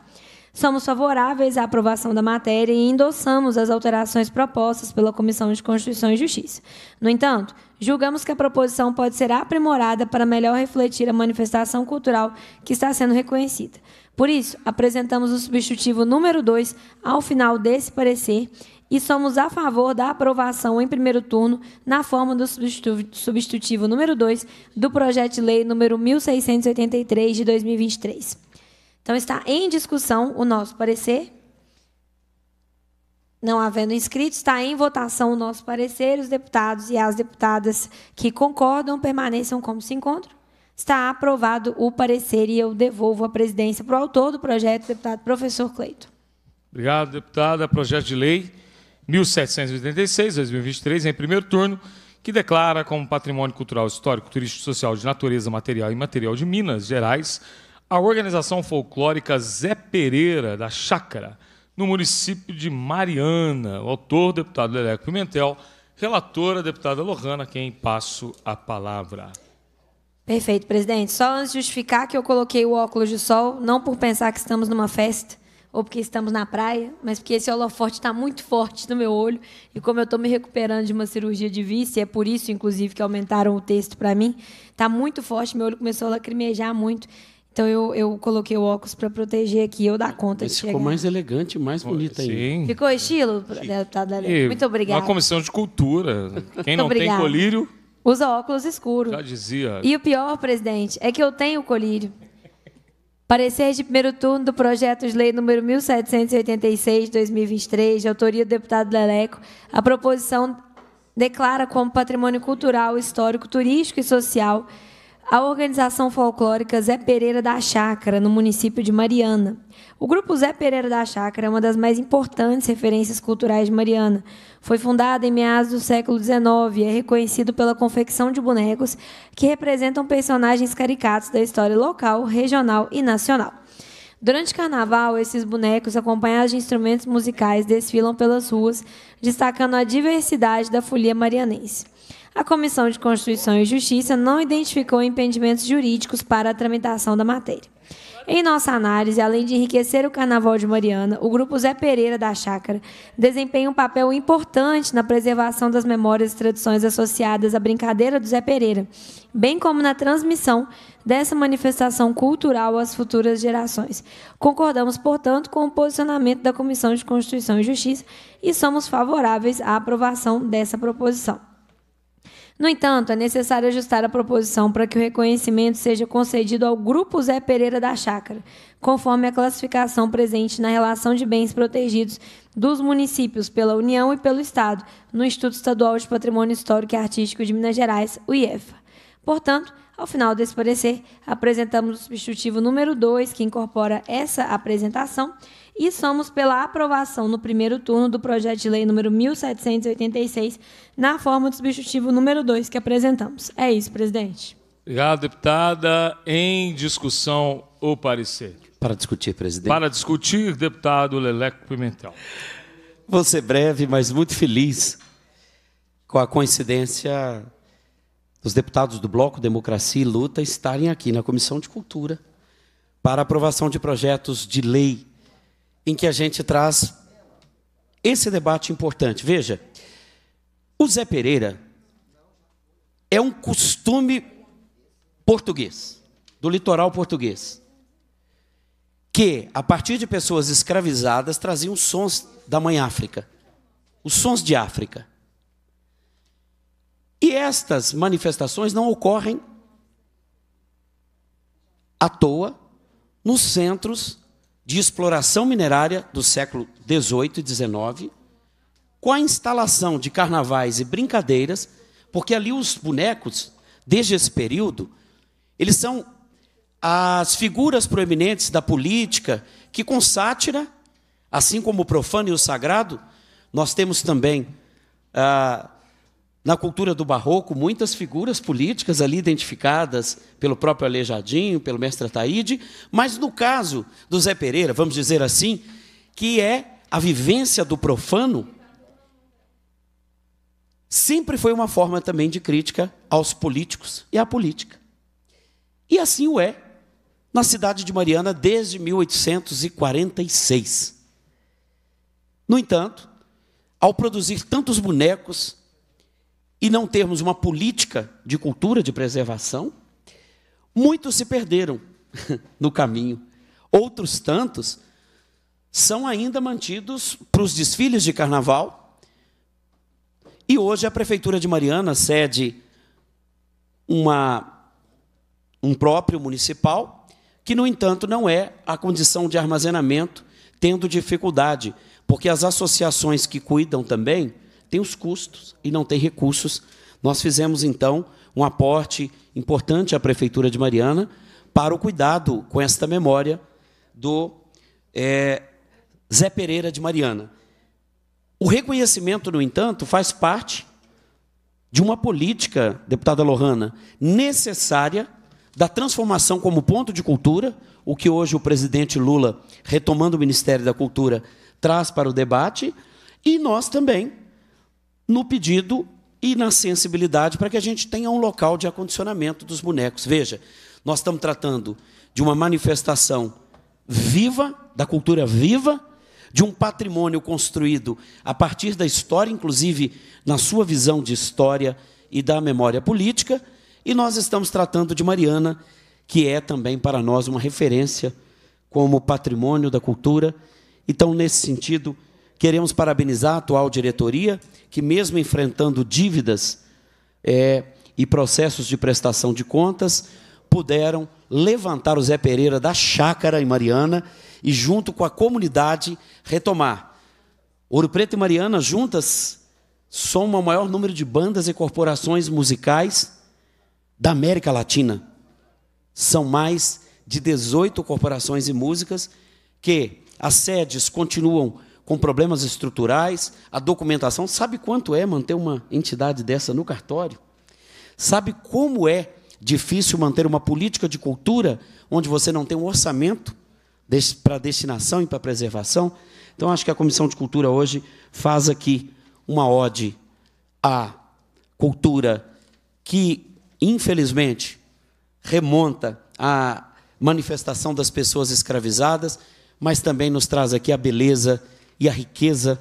somos favoráveis à aprovação da matéria e endossamos as alterações propostas pela Comissão de Constituição e Justiça. No entanto, julgamos que a proposição pode ser aprimorada para melhor refletir a manifestação cultural que está sendo reconhecida. Por isso, apresentamos o substitutivo número 2 ao final desse parecer e somos a favor da aprovação em primeiro turno na forma do substitutivo número 2 do projeto de lei número 1683 de 2023. Então está em discussão o nosso parecer. Não havendo inscrito, está em votação o nosso parecer. Os deputados e as deputadas que concordam permaneçam como se encontram. Está aprovado o parecer e eu devolvo a presidência para o autor do projeto, deputado professor Cleito. Obrigado, deputada. Projeto de lei 1786-2023, em primeiro turno, que declara como patrimônio cultural, histórico, turístico e social de natureza material e imaterial de Minas Gerais a organização folclórica Zé Pereira, da Chácara, no município de Mariana. O autor, deputado Leleco Pimentel, relatora, deputada Lohana, quem passo a palavra. Perfeito, presidente. Só antes de justificar que eu coloquei o óculos de sol, não por pensar que estamos numa festa ou porque estamos na praia, mas porque esse holoforte está muito forte no meu olho. E como eu estou me recuperando de uma cirurgia de e é por isso, inclusive, que aumentaram o texto para mim, está muito forte, meu olho começou a lacrimejar muito. Então eu, eu coloquei o óculos para proteger aqui, eu dar conta Mas de ficou mais elegante, mais bonita ainda. Sim. Ficou estilo, deputado tá, Leleco. Muito obrigada. Uma comissão de cultura, quem não tem colírio... Usa óculos escuros. Já dizia. E o pior, presidente, é que eu tenho colírio. Parecer de primeiro turno do projeto de lei número 1786, 2023, de autoria do deputado Leleco, a proposição declara como patrimônio cultural, histórico, turístico e social a organização folclórica Zé Pereira da Chácara, no município de Mariana. O grupo Zé Pereira da Chácara é uma das mais importantes referências culturais de Mariana. Foi fundado em meados do século XIX e é reconhecido pela confecção de bonecos que representam personagens caricatos da história local, regional e nacional. Durante o carnaval, esses bonecos, acompanhados de instrumentos musicais, desfilam pelas ruas, destacando a diversidade da folia marianense. A Comissão de Constituição e Justiça não identificou impedimentos jurídicos para a tramitação da matéria. Em nossa análise, além de enriquecer o Carnaval de Mariana, o grupo Zé Pereira da Chácara desempenha um papel importante na preservação das memórias e tradições associadas à brincadeira do Zé Pereira, bem como na transmissão dessa manifestação cultural às futuras gerações. Concordamos, portanto, com o posicionamento da Comissão de Constituição e Justiça e somos favoráveis à aprovação dessa proposição. No entanto, é necessário ajustar a proposição para que o reconhecimento seja concedido ao Grupo Zé Pereira da Chácara, conforme a classificação presente na relação de bens protegidos dos municípios pela União e pelo Estado, no Instituto Estadual de Patrimônio Histórico e Artístico de Minas Gerais, o IEFA. Portanto, ao final desse parecer, apresentamos o substitutivo número 2, que incorpora essa apresentação, e somos pela aprovação no primeiro turno do projeto de lei número 1786, na forma do substitutivo número 2 que apresentamos. É isso, presidente. Obrigado, deputada. Em discussão, o parecer. Para discutir, presidente. Para discutir, deputado Leleco Pimentel. Vou ser breve, mas muito feliz com a coincidência dos deputados do Bloco Democracia e Luta estarem aqui na Comissão de Cultura para aprovação de projetos de lei em que a gente traz esse debate importante. Veja, o Zé Pereira é um costume português, do litoral português, que, a partir de pessoas escravizadas, traziam sons da mãe África, os sons de África. E estas manifestações não ocorrem à toa nos centros de exploração minerária do século XVIII e XIX, com a instalação de carnavais e brincadeiras, porque ali os bonecos, desde esse período, eles são as figuras proeminentes da política que, com sátira, assim como o profano e o sagrado, nós temos também ah, na cultura do barroco, muitas figuras políticas ali identificadas pelo próprio Aleijadinho, pelo mestre Ataíde, mas no caso do Zé Pereira, vamos dizer assim, que é a vivência do profano, sempre foi uma forma também de crítica aos políticos e à política. E assim o é na cidade de Mariana desde 1846. No entanto, ao produzir tantos bonecos e não termos uma política de cultura de preservação, muitos se perderam no caminho. Outros tantos são ainda mantidos para os desfiles de carnaval. E hoje a Prefeitura de Mariana cede uma, um próprio municipal, que, no entanto, não é a condição de armazenamento, tendo dificuldade, porque as associações que cuidam também tem os custos e não tem recursos. Nós fizemos, então, um aporte importante à Prefeitura de Mariana para o cuidado com esta memória do é, Zé Pereira de Mariana. O reconhecimento, no entanto, faz parte de uma política, deputada Lohana, necessária da transformação como ponto de cultura, o que hoje o presidente Lula, retomando o Ministério da Cultura, traz para o debate, e nós também no pedido e na sensibilidade para que a gente tenha um local de acondicionamento dos bonecos. Veja, nós estamos tratando de uma manifestação viva, da cultura viva, de um patrimônio construído a partir da história, inclusive na sua visão de história e da memória política, e nós estamos tratando de Mariana, que é também para nós uma referência como patrimônio da cultura. Então, nesse sentido, Queremos parabenizar a atual diretoria, que, mesmo enfrentando dívidas é, e processos de prestação de contas, puderam levantar o Zé Pereira da chácara em Mariana e, junto com a comunidade, retomar. Ouro Preto e Mariana, juntas, somam o maior número de bandas e corporações musicais da América Latina. São mais de 18 corporações e músicas que as sedes continuam com problemas estruturais, a documentação. Sabe quanto é manter uma entidade dessa no cartório? Sabe como é difícil manter uma política de cultura onde você não tem um orçamento para destinação e para preservação? Então, acho que a Comissão de Cultura hoje faz aqui uma ode à cultura que, infelizmente, remonta à manifestação das pessoas escravizadas, mas também nos traz aqui a beleza e a riqueza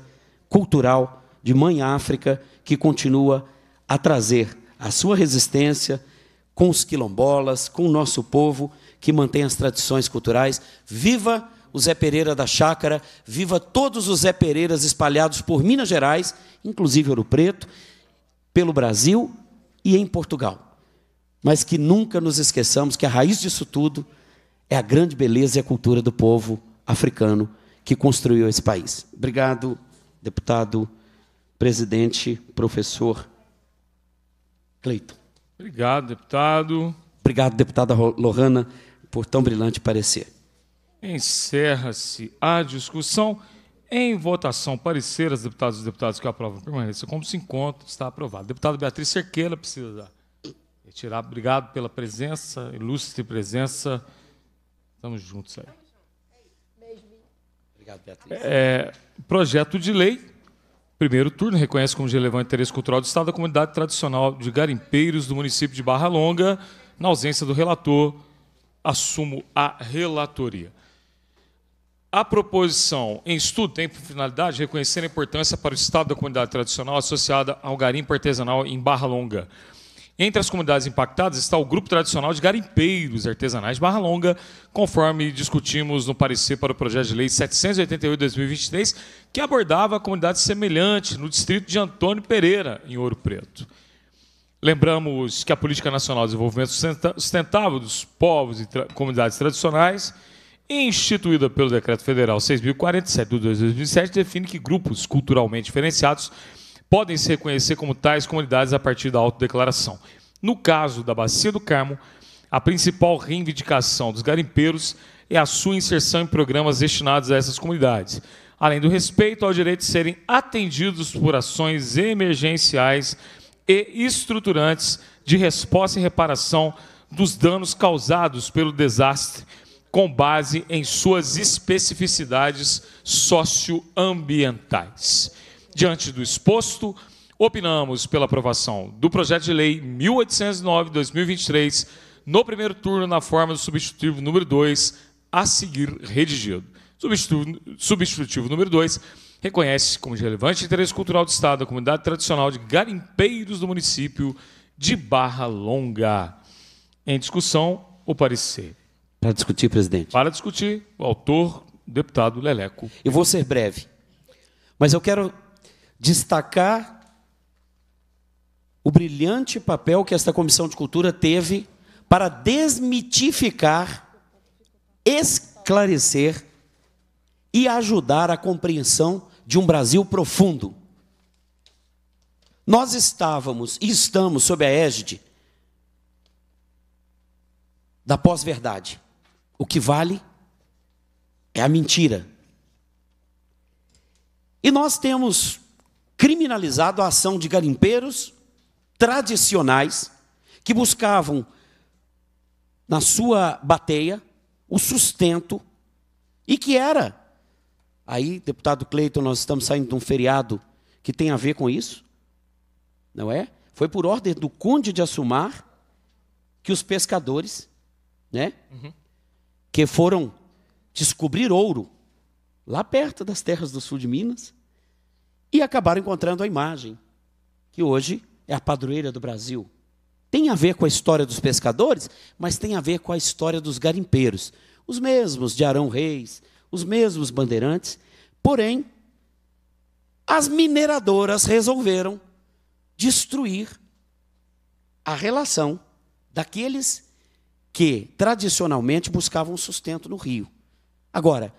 cultural de Mãe África, que continua a trazer a sua resistência com os quilombolas, com o nosso povo que mantém as tradições culturais. Viva o Zé Pereira da Chácara, viva todos os Zé Pereiras espalhados por Minas Gerais, inclusive Ouro Preto, pelo Brasil e em Portugal. Mas que nunca nos esqueçamos que a raiz disso tudo é a grande beleza e a cultura do povo africano que construiu esse país. Obrigado, deputado, presidente, professor Cleiton. Obrigado, deputado. Obrigado, deputada Lohana, por tão brilhante parecer. Encerra-se a discussão. Em votação, parecer as deputadas e deputados que aprovam permanência como se encontra, está aprovado. Deputada Beatriz Cerqueira precisa retirar. Obrigado pela presença, ilustre presença. Estamos juntos aí. Obrigado, Beatriz. É, projeto de lei, primeiro turno, reconhece como de relevante interesse cultural do Estado a comunidade tradicional de garimpeiros do município de Barra Longa. Na ausência do relator, assumo a relatoria. A proposição em estudo tem por finalidade reconhecer a importância para o Estado da comunidade tradicional associada ao garimpo artesanal em Barra Longa. Entre as comunidades impactadas está o grupo tradicional de garimpeiros artesanais de Barra Longa, conforme discutimos no parecer para o projeto de lei 788/2023, que abordava a comunidade semelhante no distrito de Antônio Pereira, em Ouro Preto. Lembramos que a Política Nacional de Desenvolvimento Sustentável dos Povos e tra Comunidades Tradicionais, instituída pelo Decreto Federal 6047 de 2007, define que grupos culturalmente diferenciados podem se reconhecer como tais comunidades a partir da autodeclaração. No caso da Bacia do Carmo, a principal reivindicação dos garimpeiros é a sua inserção em programas destinados a essas comunidades, além do respeito ao direito de serem atendidos por ações emergenciais e estruturantes de resposta e reparação dos danos causados pelo desastre, com base em suas especificidades socioambientais. Diante do exposto, opinamos pela aprovação do projeto de lei 1809-2023, no primeiro turno, na forma do substitutivo número 2, a seguir redigido. Substitutivo, substitutivo número 2 reconhece como de relevante interesse cultural do Estado a comunidade tradicional de garimpeiros do município de Barra Longa. Em discussão, o parecer. Para discutir, presidente. Para discutir, o autor, deputado Leleco. Eu vou ser breve, mas eu quero destacar o brilhante papel que esta comissão de cultura teve para desmitificar, esclarecer e ajudar a compreensão de um Brasil profundo. Nós estávamos e estamos sob a égide da pós-verdade. O que vale é a mentira. E nós temos criminalizado a ação de garimpeiros tradicionais que buscavam na sua bateia o sustento e que era. Aí, deputado Cleiton, nós estamos saindo de um feriado que tem a ver com isso, não é? Foi por ordem do Conde de Assumar que os pescadores, né, uhum. que foram descobrir ouro lá perto das terras do sul de Minas, e acabaram encontrando a imagem, que hoje é a padroeira do Brasil. Tem a ver com a história dos pescadores, mas tem a ver com a história dos garimpeiros. Os mesmos de Arão Reis, os mesmos bandeirantes, porém, as mineradoras resolveram destruir a relação daqueles que tradicionalmente buscavam sustento no rio. Agora,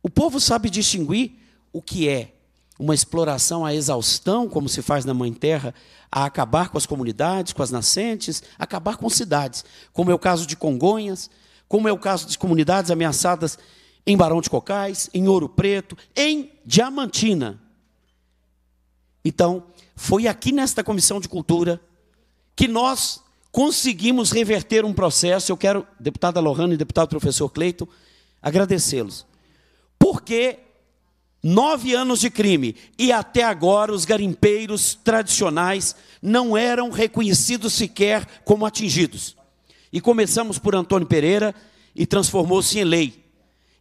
o povo sabe distinguir o que é uma exploração à exaustão, como se faz na Mãe Terra, a acabar com as comunidades, com as nascentes, acabar com cidades, como é o caso de Congonhas, como é o caso de comunidades ameaçadas em Barão de Cocais, em Ouro Preto, em Diamantina. Então, foi aqui nesta Comissão de Cultura que nós conseguimos reverter um processo. Eu quero, deputada Lohane e deputado professor Cleiton, agradecê-los. Porque Nove anos de crime e até agora os garimpeiros tradicionais não eram reconhecidos sequer como atingidos. E começamos por Antônio Pereira e transformou-se em lei.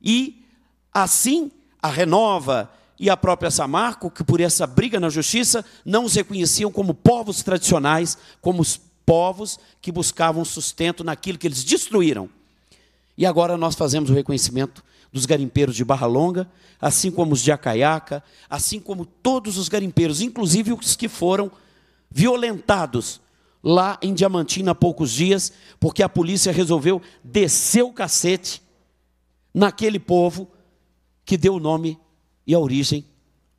E assim a Renova e a própria Samarco, que por essa briga na justiça não os reconheciam como povos tradicionais, como os povos que buscavam sustento naquilo que eles destruíram. E agora nós fazemos o reconhecimento dos garimpeiros de Barra Longa, assim como os de Acaiaca, assim como todos os garimpeiros, inclusive os que foram violentados lá em Diamantina há poucos dias, porque a polícia resolveu descer o cacete naquele povo que deu o nome e a origem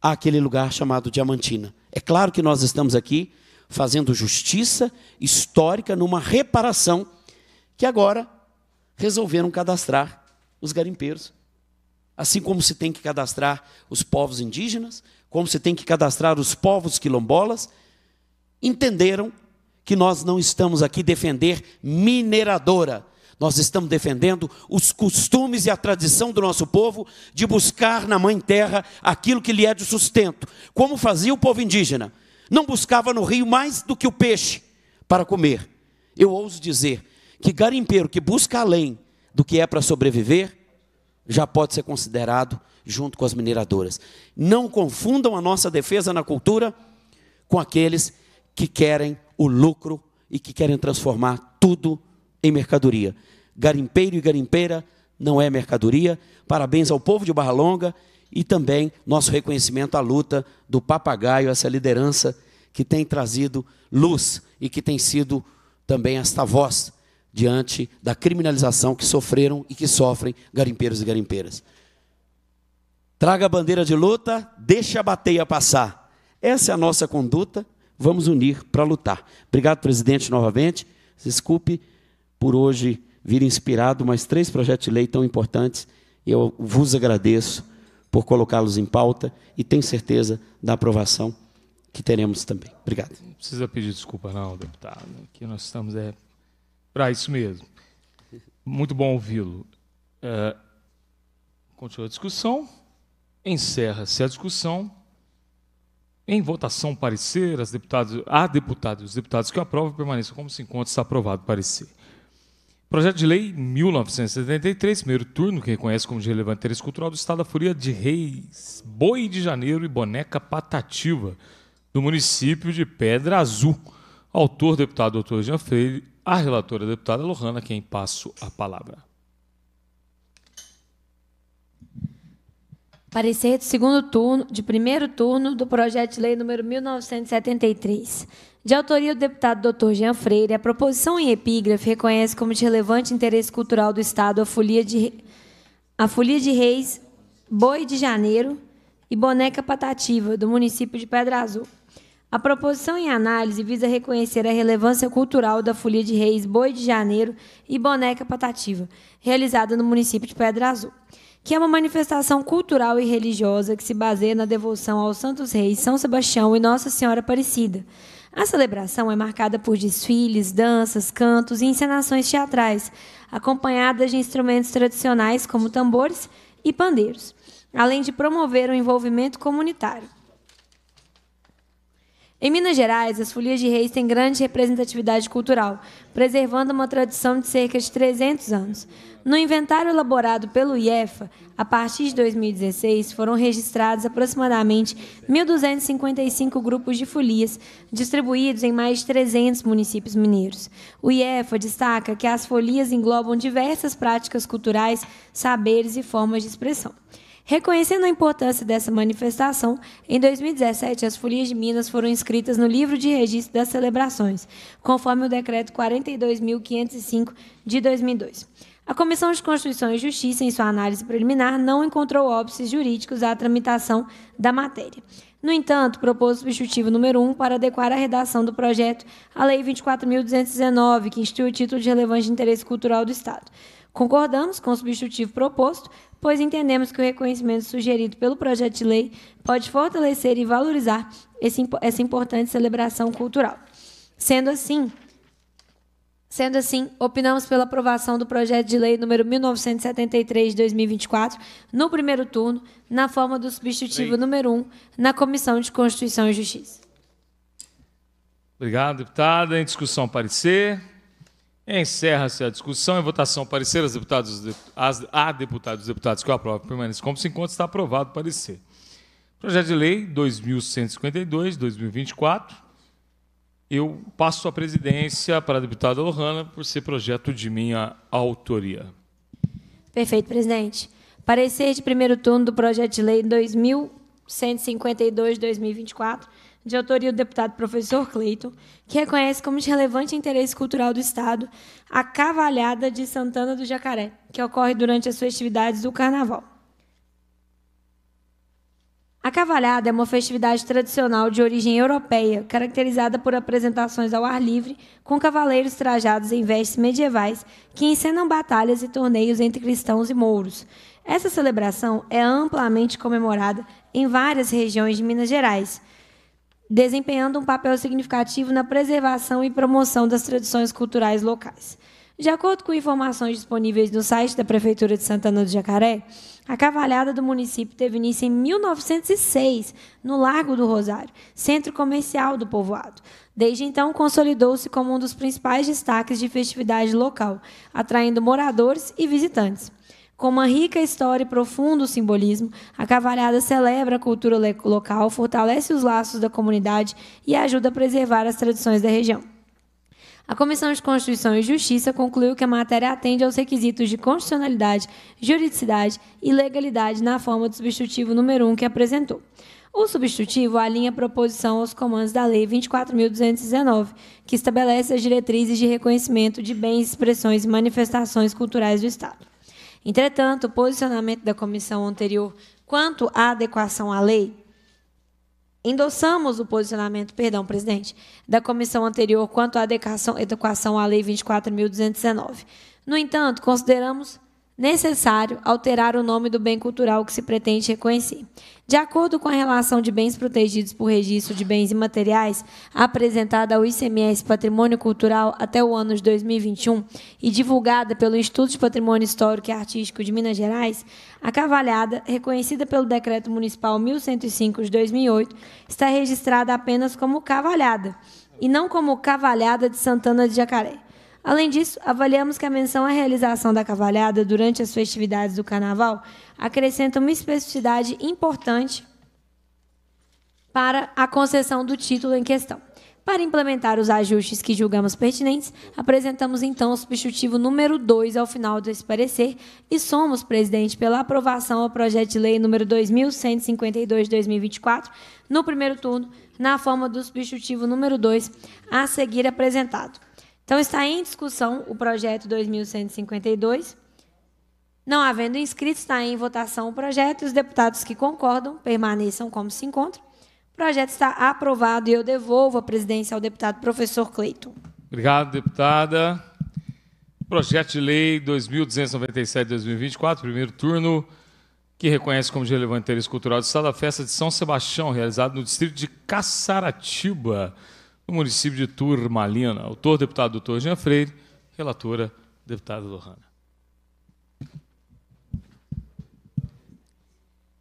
àquele lugar chamado Diamantina. É claro que nós estamos aqui fazendo justiça histórica numa reparação que agora resolveram cadastrar os garimpeiros assim como se tem que cadastrar os povos indígenas, como se tem que cadastrar os povos quilombolas, entenderam que nós não estamos aqui defender mineradora. Nós estamos defendendo os costumes e a tradição do nosso povo de buscar na mãe terra aquilo que lhe é de sustento, como fazia o povo indígena. Não buscava no rio mais do que o peixe para comer. Eu ouso dizer que garimpeiro que busca além do que é para sobreviver já pode ser considerado junto com as mineradoras. Não confundam a nossa defesa na cultura com aqueles que querem o lucro e que querem transformar tudo em mercadoria. Garimpeiro e garimpeira não é mercadoria. Parabéns ao povo de Barra Longa e também nosso reconhecimento à luta do papagaio, essa liderança que tem trazido luz e que tem sido também esta voz diante da criminalização que sofreram e que sofrem garimpeiros e garimpeiras. Traga a bandeira de luta, deixa a bateia passar. Essa é a nossa conduta, vamos unir para lutar. Obrigado, presidente, novamente. Desculpe por hoje vir inspirado, mas três projetos de lei tão importantes, eu vos agradeço por colocá-los em pauta e tenho certeza da aprovação que teremos também. Obrigado. Não precisa pedir desculpa, não, deputado. Que nós estamos é, para isso mesmo. Muito bom ouvi-lo. É, continua a discussão. Encerra-se a discussão. Em votação, parecer, as deputadas, a deputado e os deputados que aprovam permaneçam como se encontra, está aprovado o parecer. Projeto de Lei 1973, primeiro turno, que reconhece como de relevante interesse cultural do Estado da Folia de Reis, Boi de Janeiro e Boneca Patativa, do município de Pedra Azul. Autor, deputado doutor Jean Freire, a relatora, a deputada Lohana, quem passo a palavra. Parecer do segundo turno, de primeiro turno, do projeto de lei número 1973. De autoria do deputado Dr. Jean Freire, a proposição em epígrafe reconhece como de relevante interesse cultural do Estado a folia de, a folia de reis, boi de janeiro e boneca patativa, do município de Pedra Azul. A proposição em análise visa reconhecer a relevância cultural da Folia de Reis Boi de Janeiro e Boneca Patativa, realizada no município de Pedra Azul, que é uma manifestação cultural e religiosa que se baseia na devoção aos Santos Reis, São Sebastião e Nossa Senhora Aparecida. A celebração é marcada por desfiles, danças, cantos e encenações teatrais, acompanhadas de instrumentos tradicionais como tambores e pandeiros, além de promover o envolvimento comunitário. Em Minas Gerais, as folias de reis têm grande representatividade cultural, preservando uma tradição de cerca de 300 anos. No inventário elaborado pelo IEFA, a partir de 2016, foram registrados aproximadamente 1.255 grupos de folias, distribuídos em mais de 300 municípios mineiros. O IEFA destaca que as folias englobam diversas práticas culturais, saberes e formas de expressão. Reconhecendo a importância dessa manifestação, em 2017 as Folias de Minas foram inscritas no Livro de Registro das Celebrações, conforme o Decreto 42.505 de 2002. A Comissão de Constituição e Justiça, em sua análise preliminar, não encontrou óbices jurídicos à tramitação da matéria. No entanto, propôs o substitutivo número 1 para adequar a redação do projeto à Lei 24.219, que institui o título de relevante interesse cultural do Estado. Concordamos com o substitutivo proposto, pois entendemos que o reconhecimento sugerido pelo projeto de lei pode fortalecer e valorizar esse, essa importante celebração cultural. Sendo assim, Sendo assim, opinamos pela aprovação do projeto de lei número 1973 de 2024, no primeiro turno, na forma do substitutivo Ei. número 1, na Comissão de Constituição e Justiça. Obrigado, deputada. Em discussão, parecer. Encerra-se a discussão e votação. Parecer aos deputados, as, a deputados e deputados que eu aprovo permanência. como se encontra. Está aprovado o parecer. Projeto de lei 2152, 2024. Eu passo a presidência para a deputada Lohana, por ser projeto de minha autoria. Perfeito, presidente. Parecer de primeiro turno do projeto de lei 2152, 2024 de autoria do deputado professor Cleiton, que reconhece como de relevante interesse cultural do Estado a cavalhada de Santana do Jacaré, que ocorre durante as festividades do Carnaval. A cavalhada é uma festividade tradicional de origem europeia, caracterizada por apresentações ao ar livre, com cavaleiros trajados em vestes medievais que encenam batalhas e torneios entre cristãos e mouros. Essa celebração é amplamente comemorada em várias regiões de Minas Gerais, desempenhando um papel significativo na preservação e promoção das tradições culturais locais. De acordo com informações disponíveis no site da Prefeitura de Santana do Jacaré, a cavalhada do município teve início em 1906, no Largo do Rosário, centro comercial do povoado. Desde então, consolidou-se como um dos principais destaques de festividade local, atraindo moradores e visitantes. Com uma rica história e profundo simbolismo, a cavalhada celebra a cultura local, fortalece os laços da comunidade e ajuda a preservar as tradições da região. A Comissão de Constituição e Justiça concluiu que a matéria atende aos requisitos de constitucionalidade, juridicidade e legalidade na forma do substitutivo número 1 que apresentou. O substitutivo alinha a proposição aos comandos da Lei 24.219, que estabelece as diretrizes de reconhecimento de bens, expressões e manifestações culturais do Estado. Entretanto, o posicionamento da comissão anterior quanto à adequação à lei endossamos o posicionamento, perdão, presidente, da comissão anterior quanto à adequação, adequação à lei 24219. No entanto, consideramos necessário alterar o nome do bem cultural que se pretende reconhecer. De acordo com a relação de bens protegidos por registro de bens imateriais apresentada ao ICMS Patrimônio Cultural até o ano de 2021 e divulgada pelo Instituto de Patrimônio Histórico e Artístico de Minas Gerais, a Cavalhada, reconhecida pelo Decreto Municipal 1105 de 2008, está registrada apenas como Cavalhada e não como Cavalhada de Santana de Jacaré Além disso, avaliamos que a menção à realização da cavalhada durante as festividades do carnaval acrescenta uma especificidade importante para a concessão do título em questão. Para implementar os ajustes que julgamos pertinentes, apresentamos então o substitutivo número 2 ao final desse parecer e somos, presidente, pela aprovação ao projeto de lei número 2152 de 2024, no primeiro turno, na forma do substitutivo número 2 a seguir apresentado. Então está em discussão o projeto 2152. Não havendo inscritos, está em votação o projeto. Os deputados que concordam permaneçam como se encontram. O projeto está aprovado e eu devolvo a presidência ao deputado professor Cleiton. Obrigado, deputada. Projeto de lei 2297-2024, primeiro turno, que reconhece como de relevante interesse cultural do Estado a festa de São Sebastião, realizada no distrito de Caçaratiba no município de Turmalina. Autor, deputado doutor Jean Freire, relatora, deputada Lohana.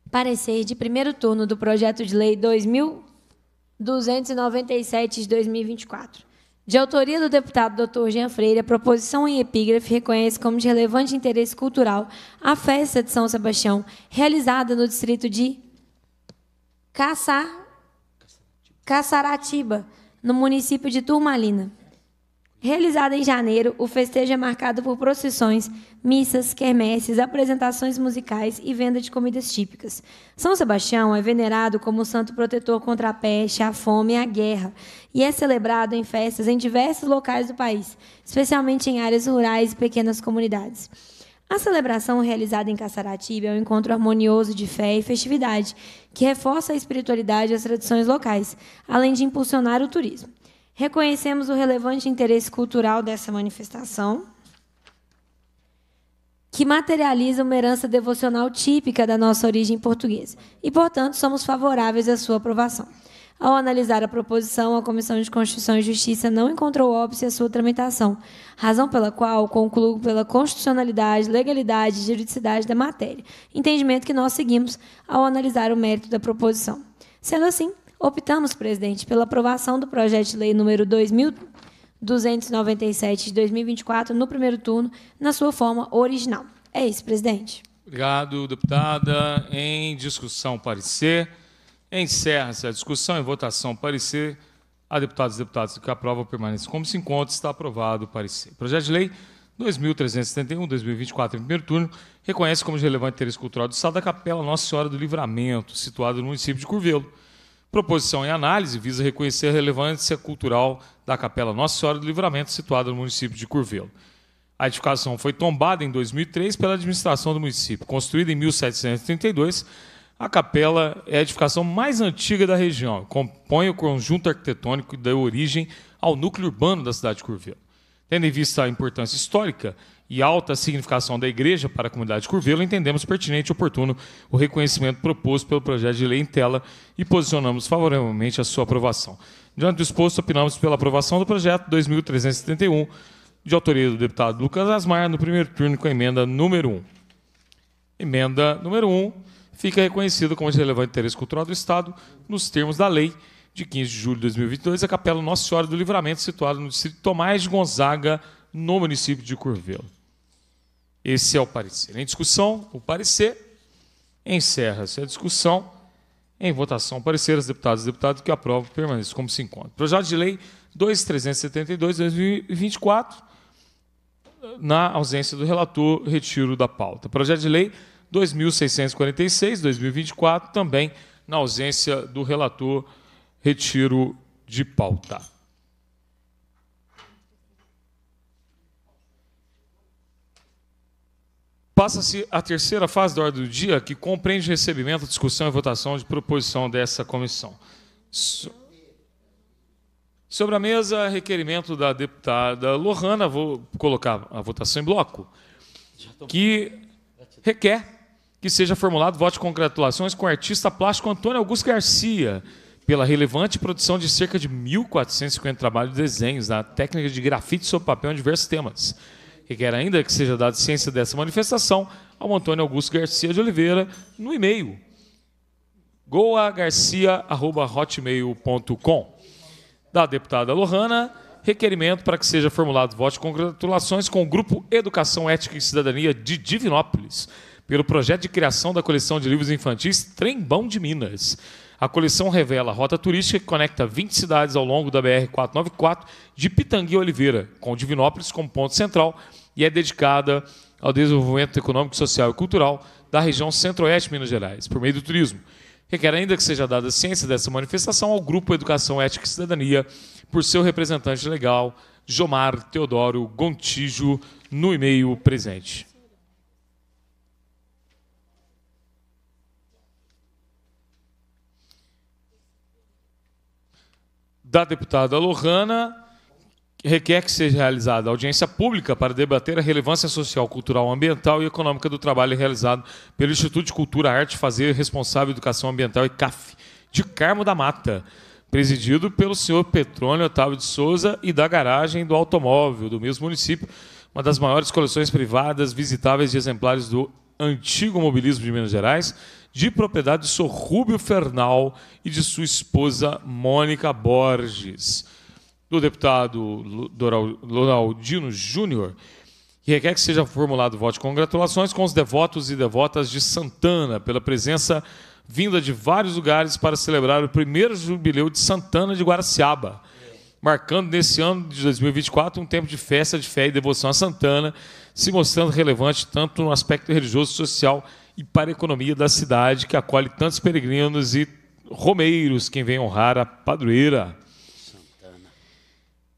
Parecer de primeiro turno do projeto de lei 2297 de 2024. De autoria do deputado doutor Jean Freire, a proposição em epígrafe reconhece como de relevante interesse cultural a festa de São Sebastião, realizada no distrito de Caça... Caçaratiba, no município de Turmalina. Realizado em janeiro, o festejo é marcado por procissões, missas, quermesses, apresentações musicais e venda de comidas típicas. São Sebastião é venerado como santo protetor contra a peste, a fome e a guerra, e é celebrado em festas em diversos locais do país, especialmente em áreas rurais e pequenas comunidades. A celebração realizada em Caçaratiba é um encontro harmonioso de fé e festividade, que reforça a espiritualidade e as tradições locais, além de impulsionar o turismo. Reconhecemos o relevante interesse cultural dessa manifestação, que materializa uma herança devocional típica da nossa origem portuguesa, e, portanto, somos favoráveis à sua aprovação. Ao analisar a proposição, a Comissão de Constituição e Justiça não encontrou óbvio à sua tramitação, razão pela qual concluo pela constitucionalidade, legalidade e juridicidade da matéria, entendimento que nós seguimos ao analisar o mérito da proposição. Sendo assim, optamos, presidente, pela aprovação do projeto de lei número 2297 de 2024 no primeiro turno, na sua forma original. É isso, presidente. Obrigado, deputada. Em discussão, parecer. Encerra-se a discussão e votação. Parecer a deputados e deputados que aprovam permanece. como se encontra. Está aprovado o parecer. Projeto de lei 2.371-2024, em primeiro turno, reconhece como de relevante interesse cultural do Estado a Capela Nossa Senhora do Livramento, situada no município de Curvelo. Proposição em análise visa reconhecer a relevância cultural da Capela Nossa Senhora do Livramento, situada no município de Curvelo. A edificação foi tombada em 2003 pela administração do município. Construída em 1732, a capela é a edificação mais antiga da região, compõe o conjunto arquitetônico que deu origem ao núcleo urbano da cidade de Curvelo. Tendo em vista a importância histórica e alta significação da igreja para a comunidade de Curvelo, entendemos pertinente e oportuno o reconhecimento proposto pelo projeto de lei em tela e posicionamos favoravelmente a sua aprovação. Diante do exposto, opinamos pela aprovação do projeto 2371, de autoria do deputado Lucas Asmar, no primeiro turno com a emenda número 1. Emenda número 1 fica reconhecido como de relevante interesse cultural do Estado nos termos da lei de 15 de julho de 2022, a Capela Nossa Senhora do Livramento, situada no distrito Tomás de Gonzaga, no município de Curvelo. Esse é o parecer. Em discussão, o parecer encerra-se a discussão. Em votação, parecer as deputados e deputados que aprovam permaneçam como se encontra. Projeto de lei 2372/2024. Na ausência do relator, retiro da pauta. Projeto de lei 2646, 2024, também na ausência do relator, retiro de pauta. Passa-se a terceira fase da ordem do dia, que compreende recebimento, discussão e votação de proposição dessa comissão. So Sobre a mesa, requerimento da deputada Lohana, vou colocar a votação em bloco, que requer que seja formulado voto de congratulações com o artista plástico Antônio Augusto Garcia pela relevante produção de cerca de 1.450 trabalhos de desenhos na técnica de grafite sobre papel em diversos temas. Requer ainda que seja dada ciência dessa manifestação ao Antônio Augusto Garcia de Oliveira no e-mail goagarcia.hotmail.com Da deputada Lohana, requerimento para que seja formulado voto de congratulações com o Grupo Educação Ética e Cidadania de Divinópolis pelo projeto de criação da coleção de livros infantis Trembão de Minas. A coleção revela a rota turística que conecta 20 cidades ao longo da BR-494 de Pitangui Oliveira, com Divinópolis como ponto central, e é dedicada ao desenvolvimento econômico, social e cultural da região centro-oeste de Minas Gerais, por meio do turismo. Requer ainda que seja dada ciência dessa manifestação ao Grupo Educação Ética e Cidadania, por seu representante legal, Jomar Teodoro Gontijo, no e-mail presente. da deputada Lohana requer que seja realizada audiência pública para debater a relevância social, cultural, ambiental e econômica do trabalho realizado pelo Instituto de Cultura, Arte, Fazer, Responsável Educação Ambiental e CAF, de Carmo da Mata, presidido pelo senhor Petrônio Otávio de Souza e da Garagem do Automóvel, do mesmo município, uma das maiores coleções privadas visitáveis de exemplares do antigo mobilismo de Minas Gerais, de propriedade do Sr. Rúbio Fernal e de sua esposa Mônica Borges, do deputado Donaldino Júnior, que requer que seja formulado voto de congratulações com os devotos e devotas de Santana pela presença vinda de vários lugares para celebrar o primeiro jubileu de Santana de Guaraciaba, marcando nesse ano de 2024 um tempo de festa de fé e devoção a Santana, se mostrando relevante tanto no aspecto religioso, e social e para a economia da cidade, que acolhe tantos peregrinos e romeiros, quem vem honrar a padroeira. Santana.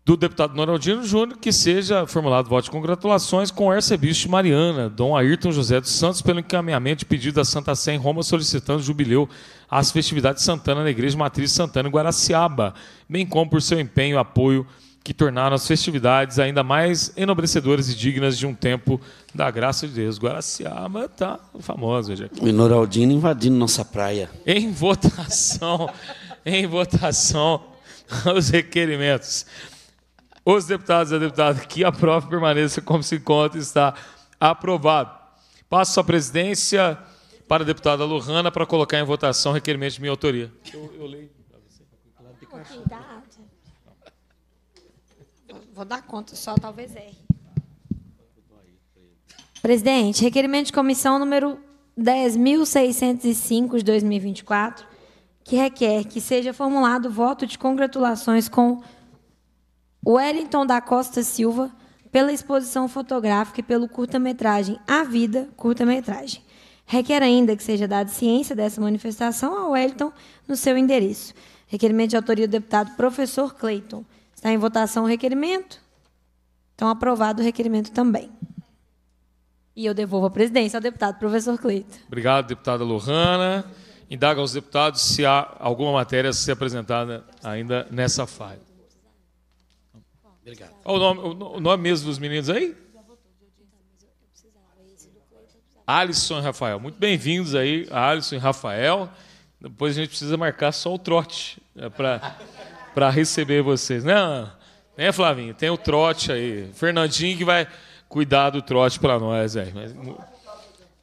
Do deputado Noraldino Júnior, que seja formulado voto de congratulações com o arcebispo de Mariana, Dom Ayrton José dos Santos, pelo encaminhamento de pedido da Santa Sé em Roma, solicitando jubileu às festividades de Santana na Igreja Matriz Santana, em Guaraciaba, bem como por seu empenho e apoio que tornaram as festividades ainda mais enobrecedoras e dignas de um tempo da graça de Deus. Guaraciaba tá famosa hoje. O Noraldino invadindo nossa praia. Em votação, em votação, os requerimentos. Os deputados e a deputada que prova permaneça como se encontra está aprovado. Passo a presidência para a deputada Lurana para colocar em votação o requerimento de minha autoria. Eu, eu leio. Lá de Vou dar conta só, talvez erre. Presidente, requerimento de comissão número 10.605 de 2024, que requer que seja formulado voto de congratulações com Wellington da Costa Silva pela exposição fotográfica e pelo curta-metragem A Vida, curta-metragem. Requer ainda que seja dada ciência dessa manifestação ao Wellington no seu endereço. Requerimento de autoria do deputado professor Cleiton. Está em votação o requerimento. Então, aprovado o requerimento também. E eu devolvo a presidência ao deputado professor Cleito. Obrigado, deputada Lohana. Indaga aos deputados se há alguma matéria a ser apresentada ainda nessa fase. Obrigado. o nome, o nome mesmo dos meninos aí? Alisson e Rafael. Muito bem-vindos aí, Alisson e Rafael. Depois a gente precisa marcar só o trote né, para para receber vocês. Né, né, Flavinho? Tem o trote aí. Fernandinho que vai cuidar do trote para nós é Mas,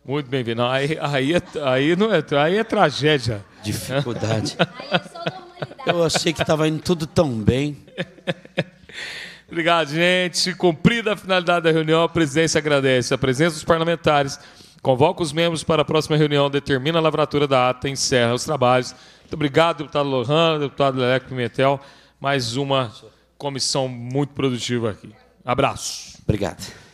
muito bem-vindo. Aí, aí, é, aí, não é, aí é tragédia. Dificuldade. É Eu achei que estava indo tudo tão bem. Obrigado, gente. Cumprida a finalidade da reunião, a presidência agradece a presença dos parlamentares, convoca os membros para a próxima reunião, determina a lavratura da ata, encerra os trabalhos. Muito obrigado, deputado Lohan, deputado Leleco Pimentel. Mais uma comissão muito produtiva aqui. Abraço. Obrigado.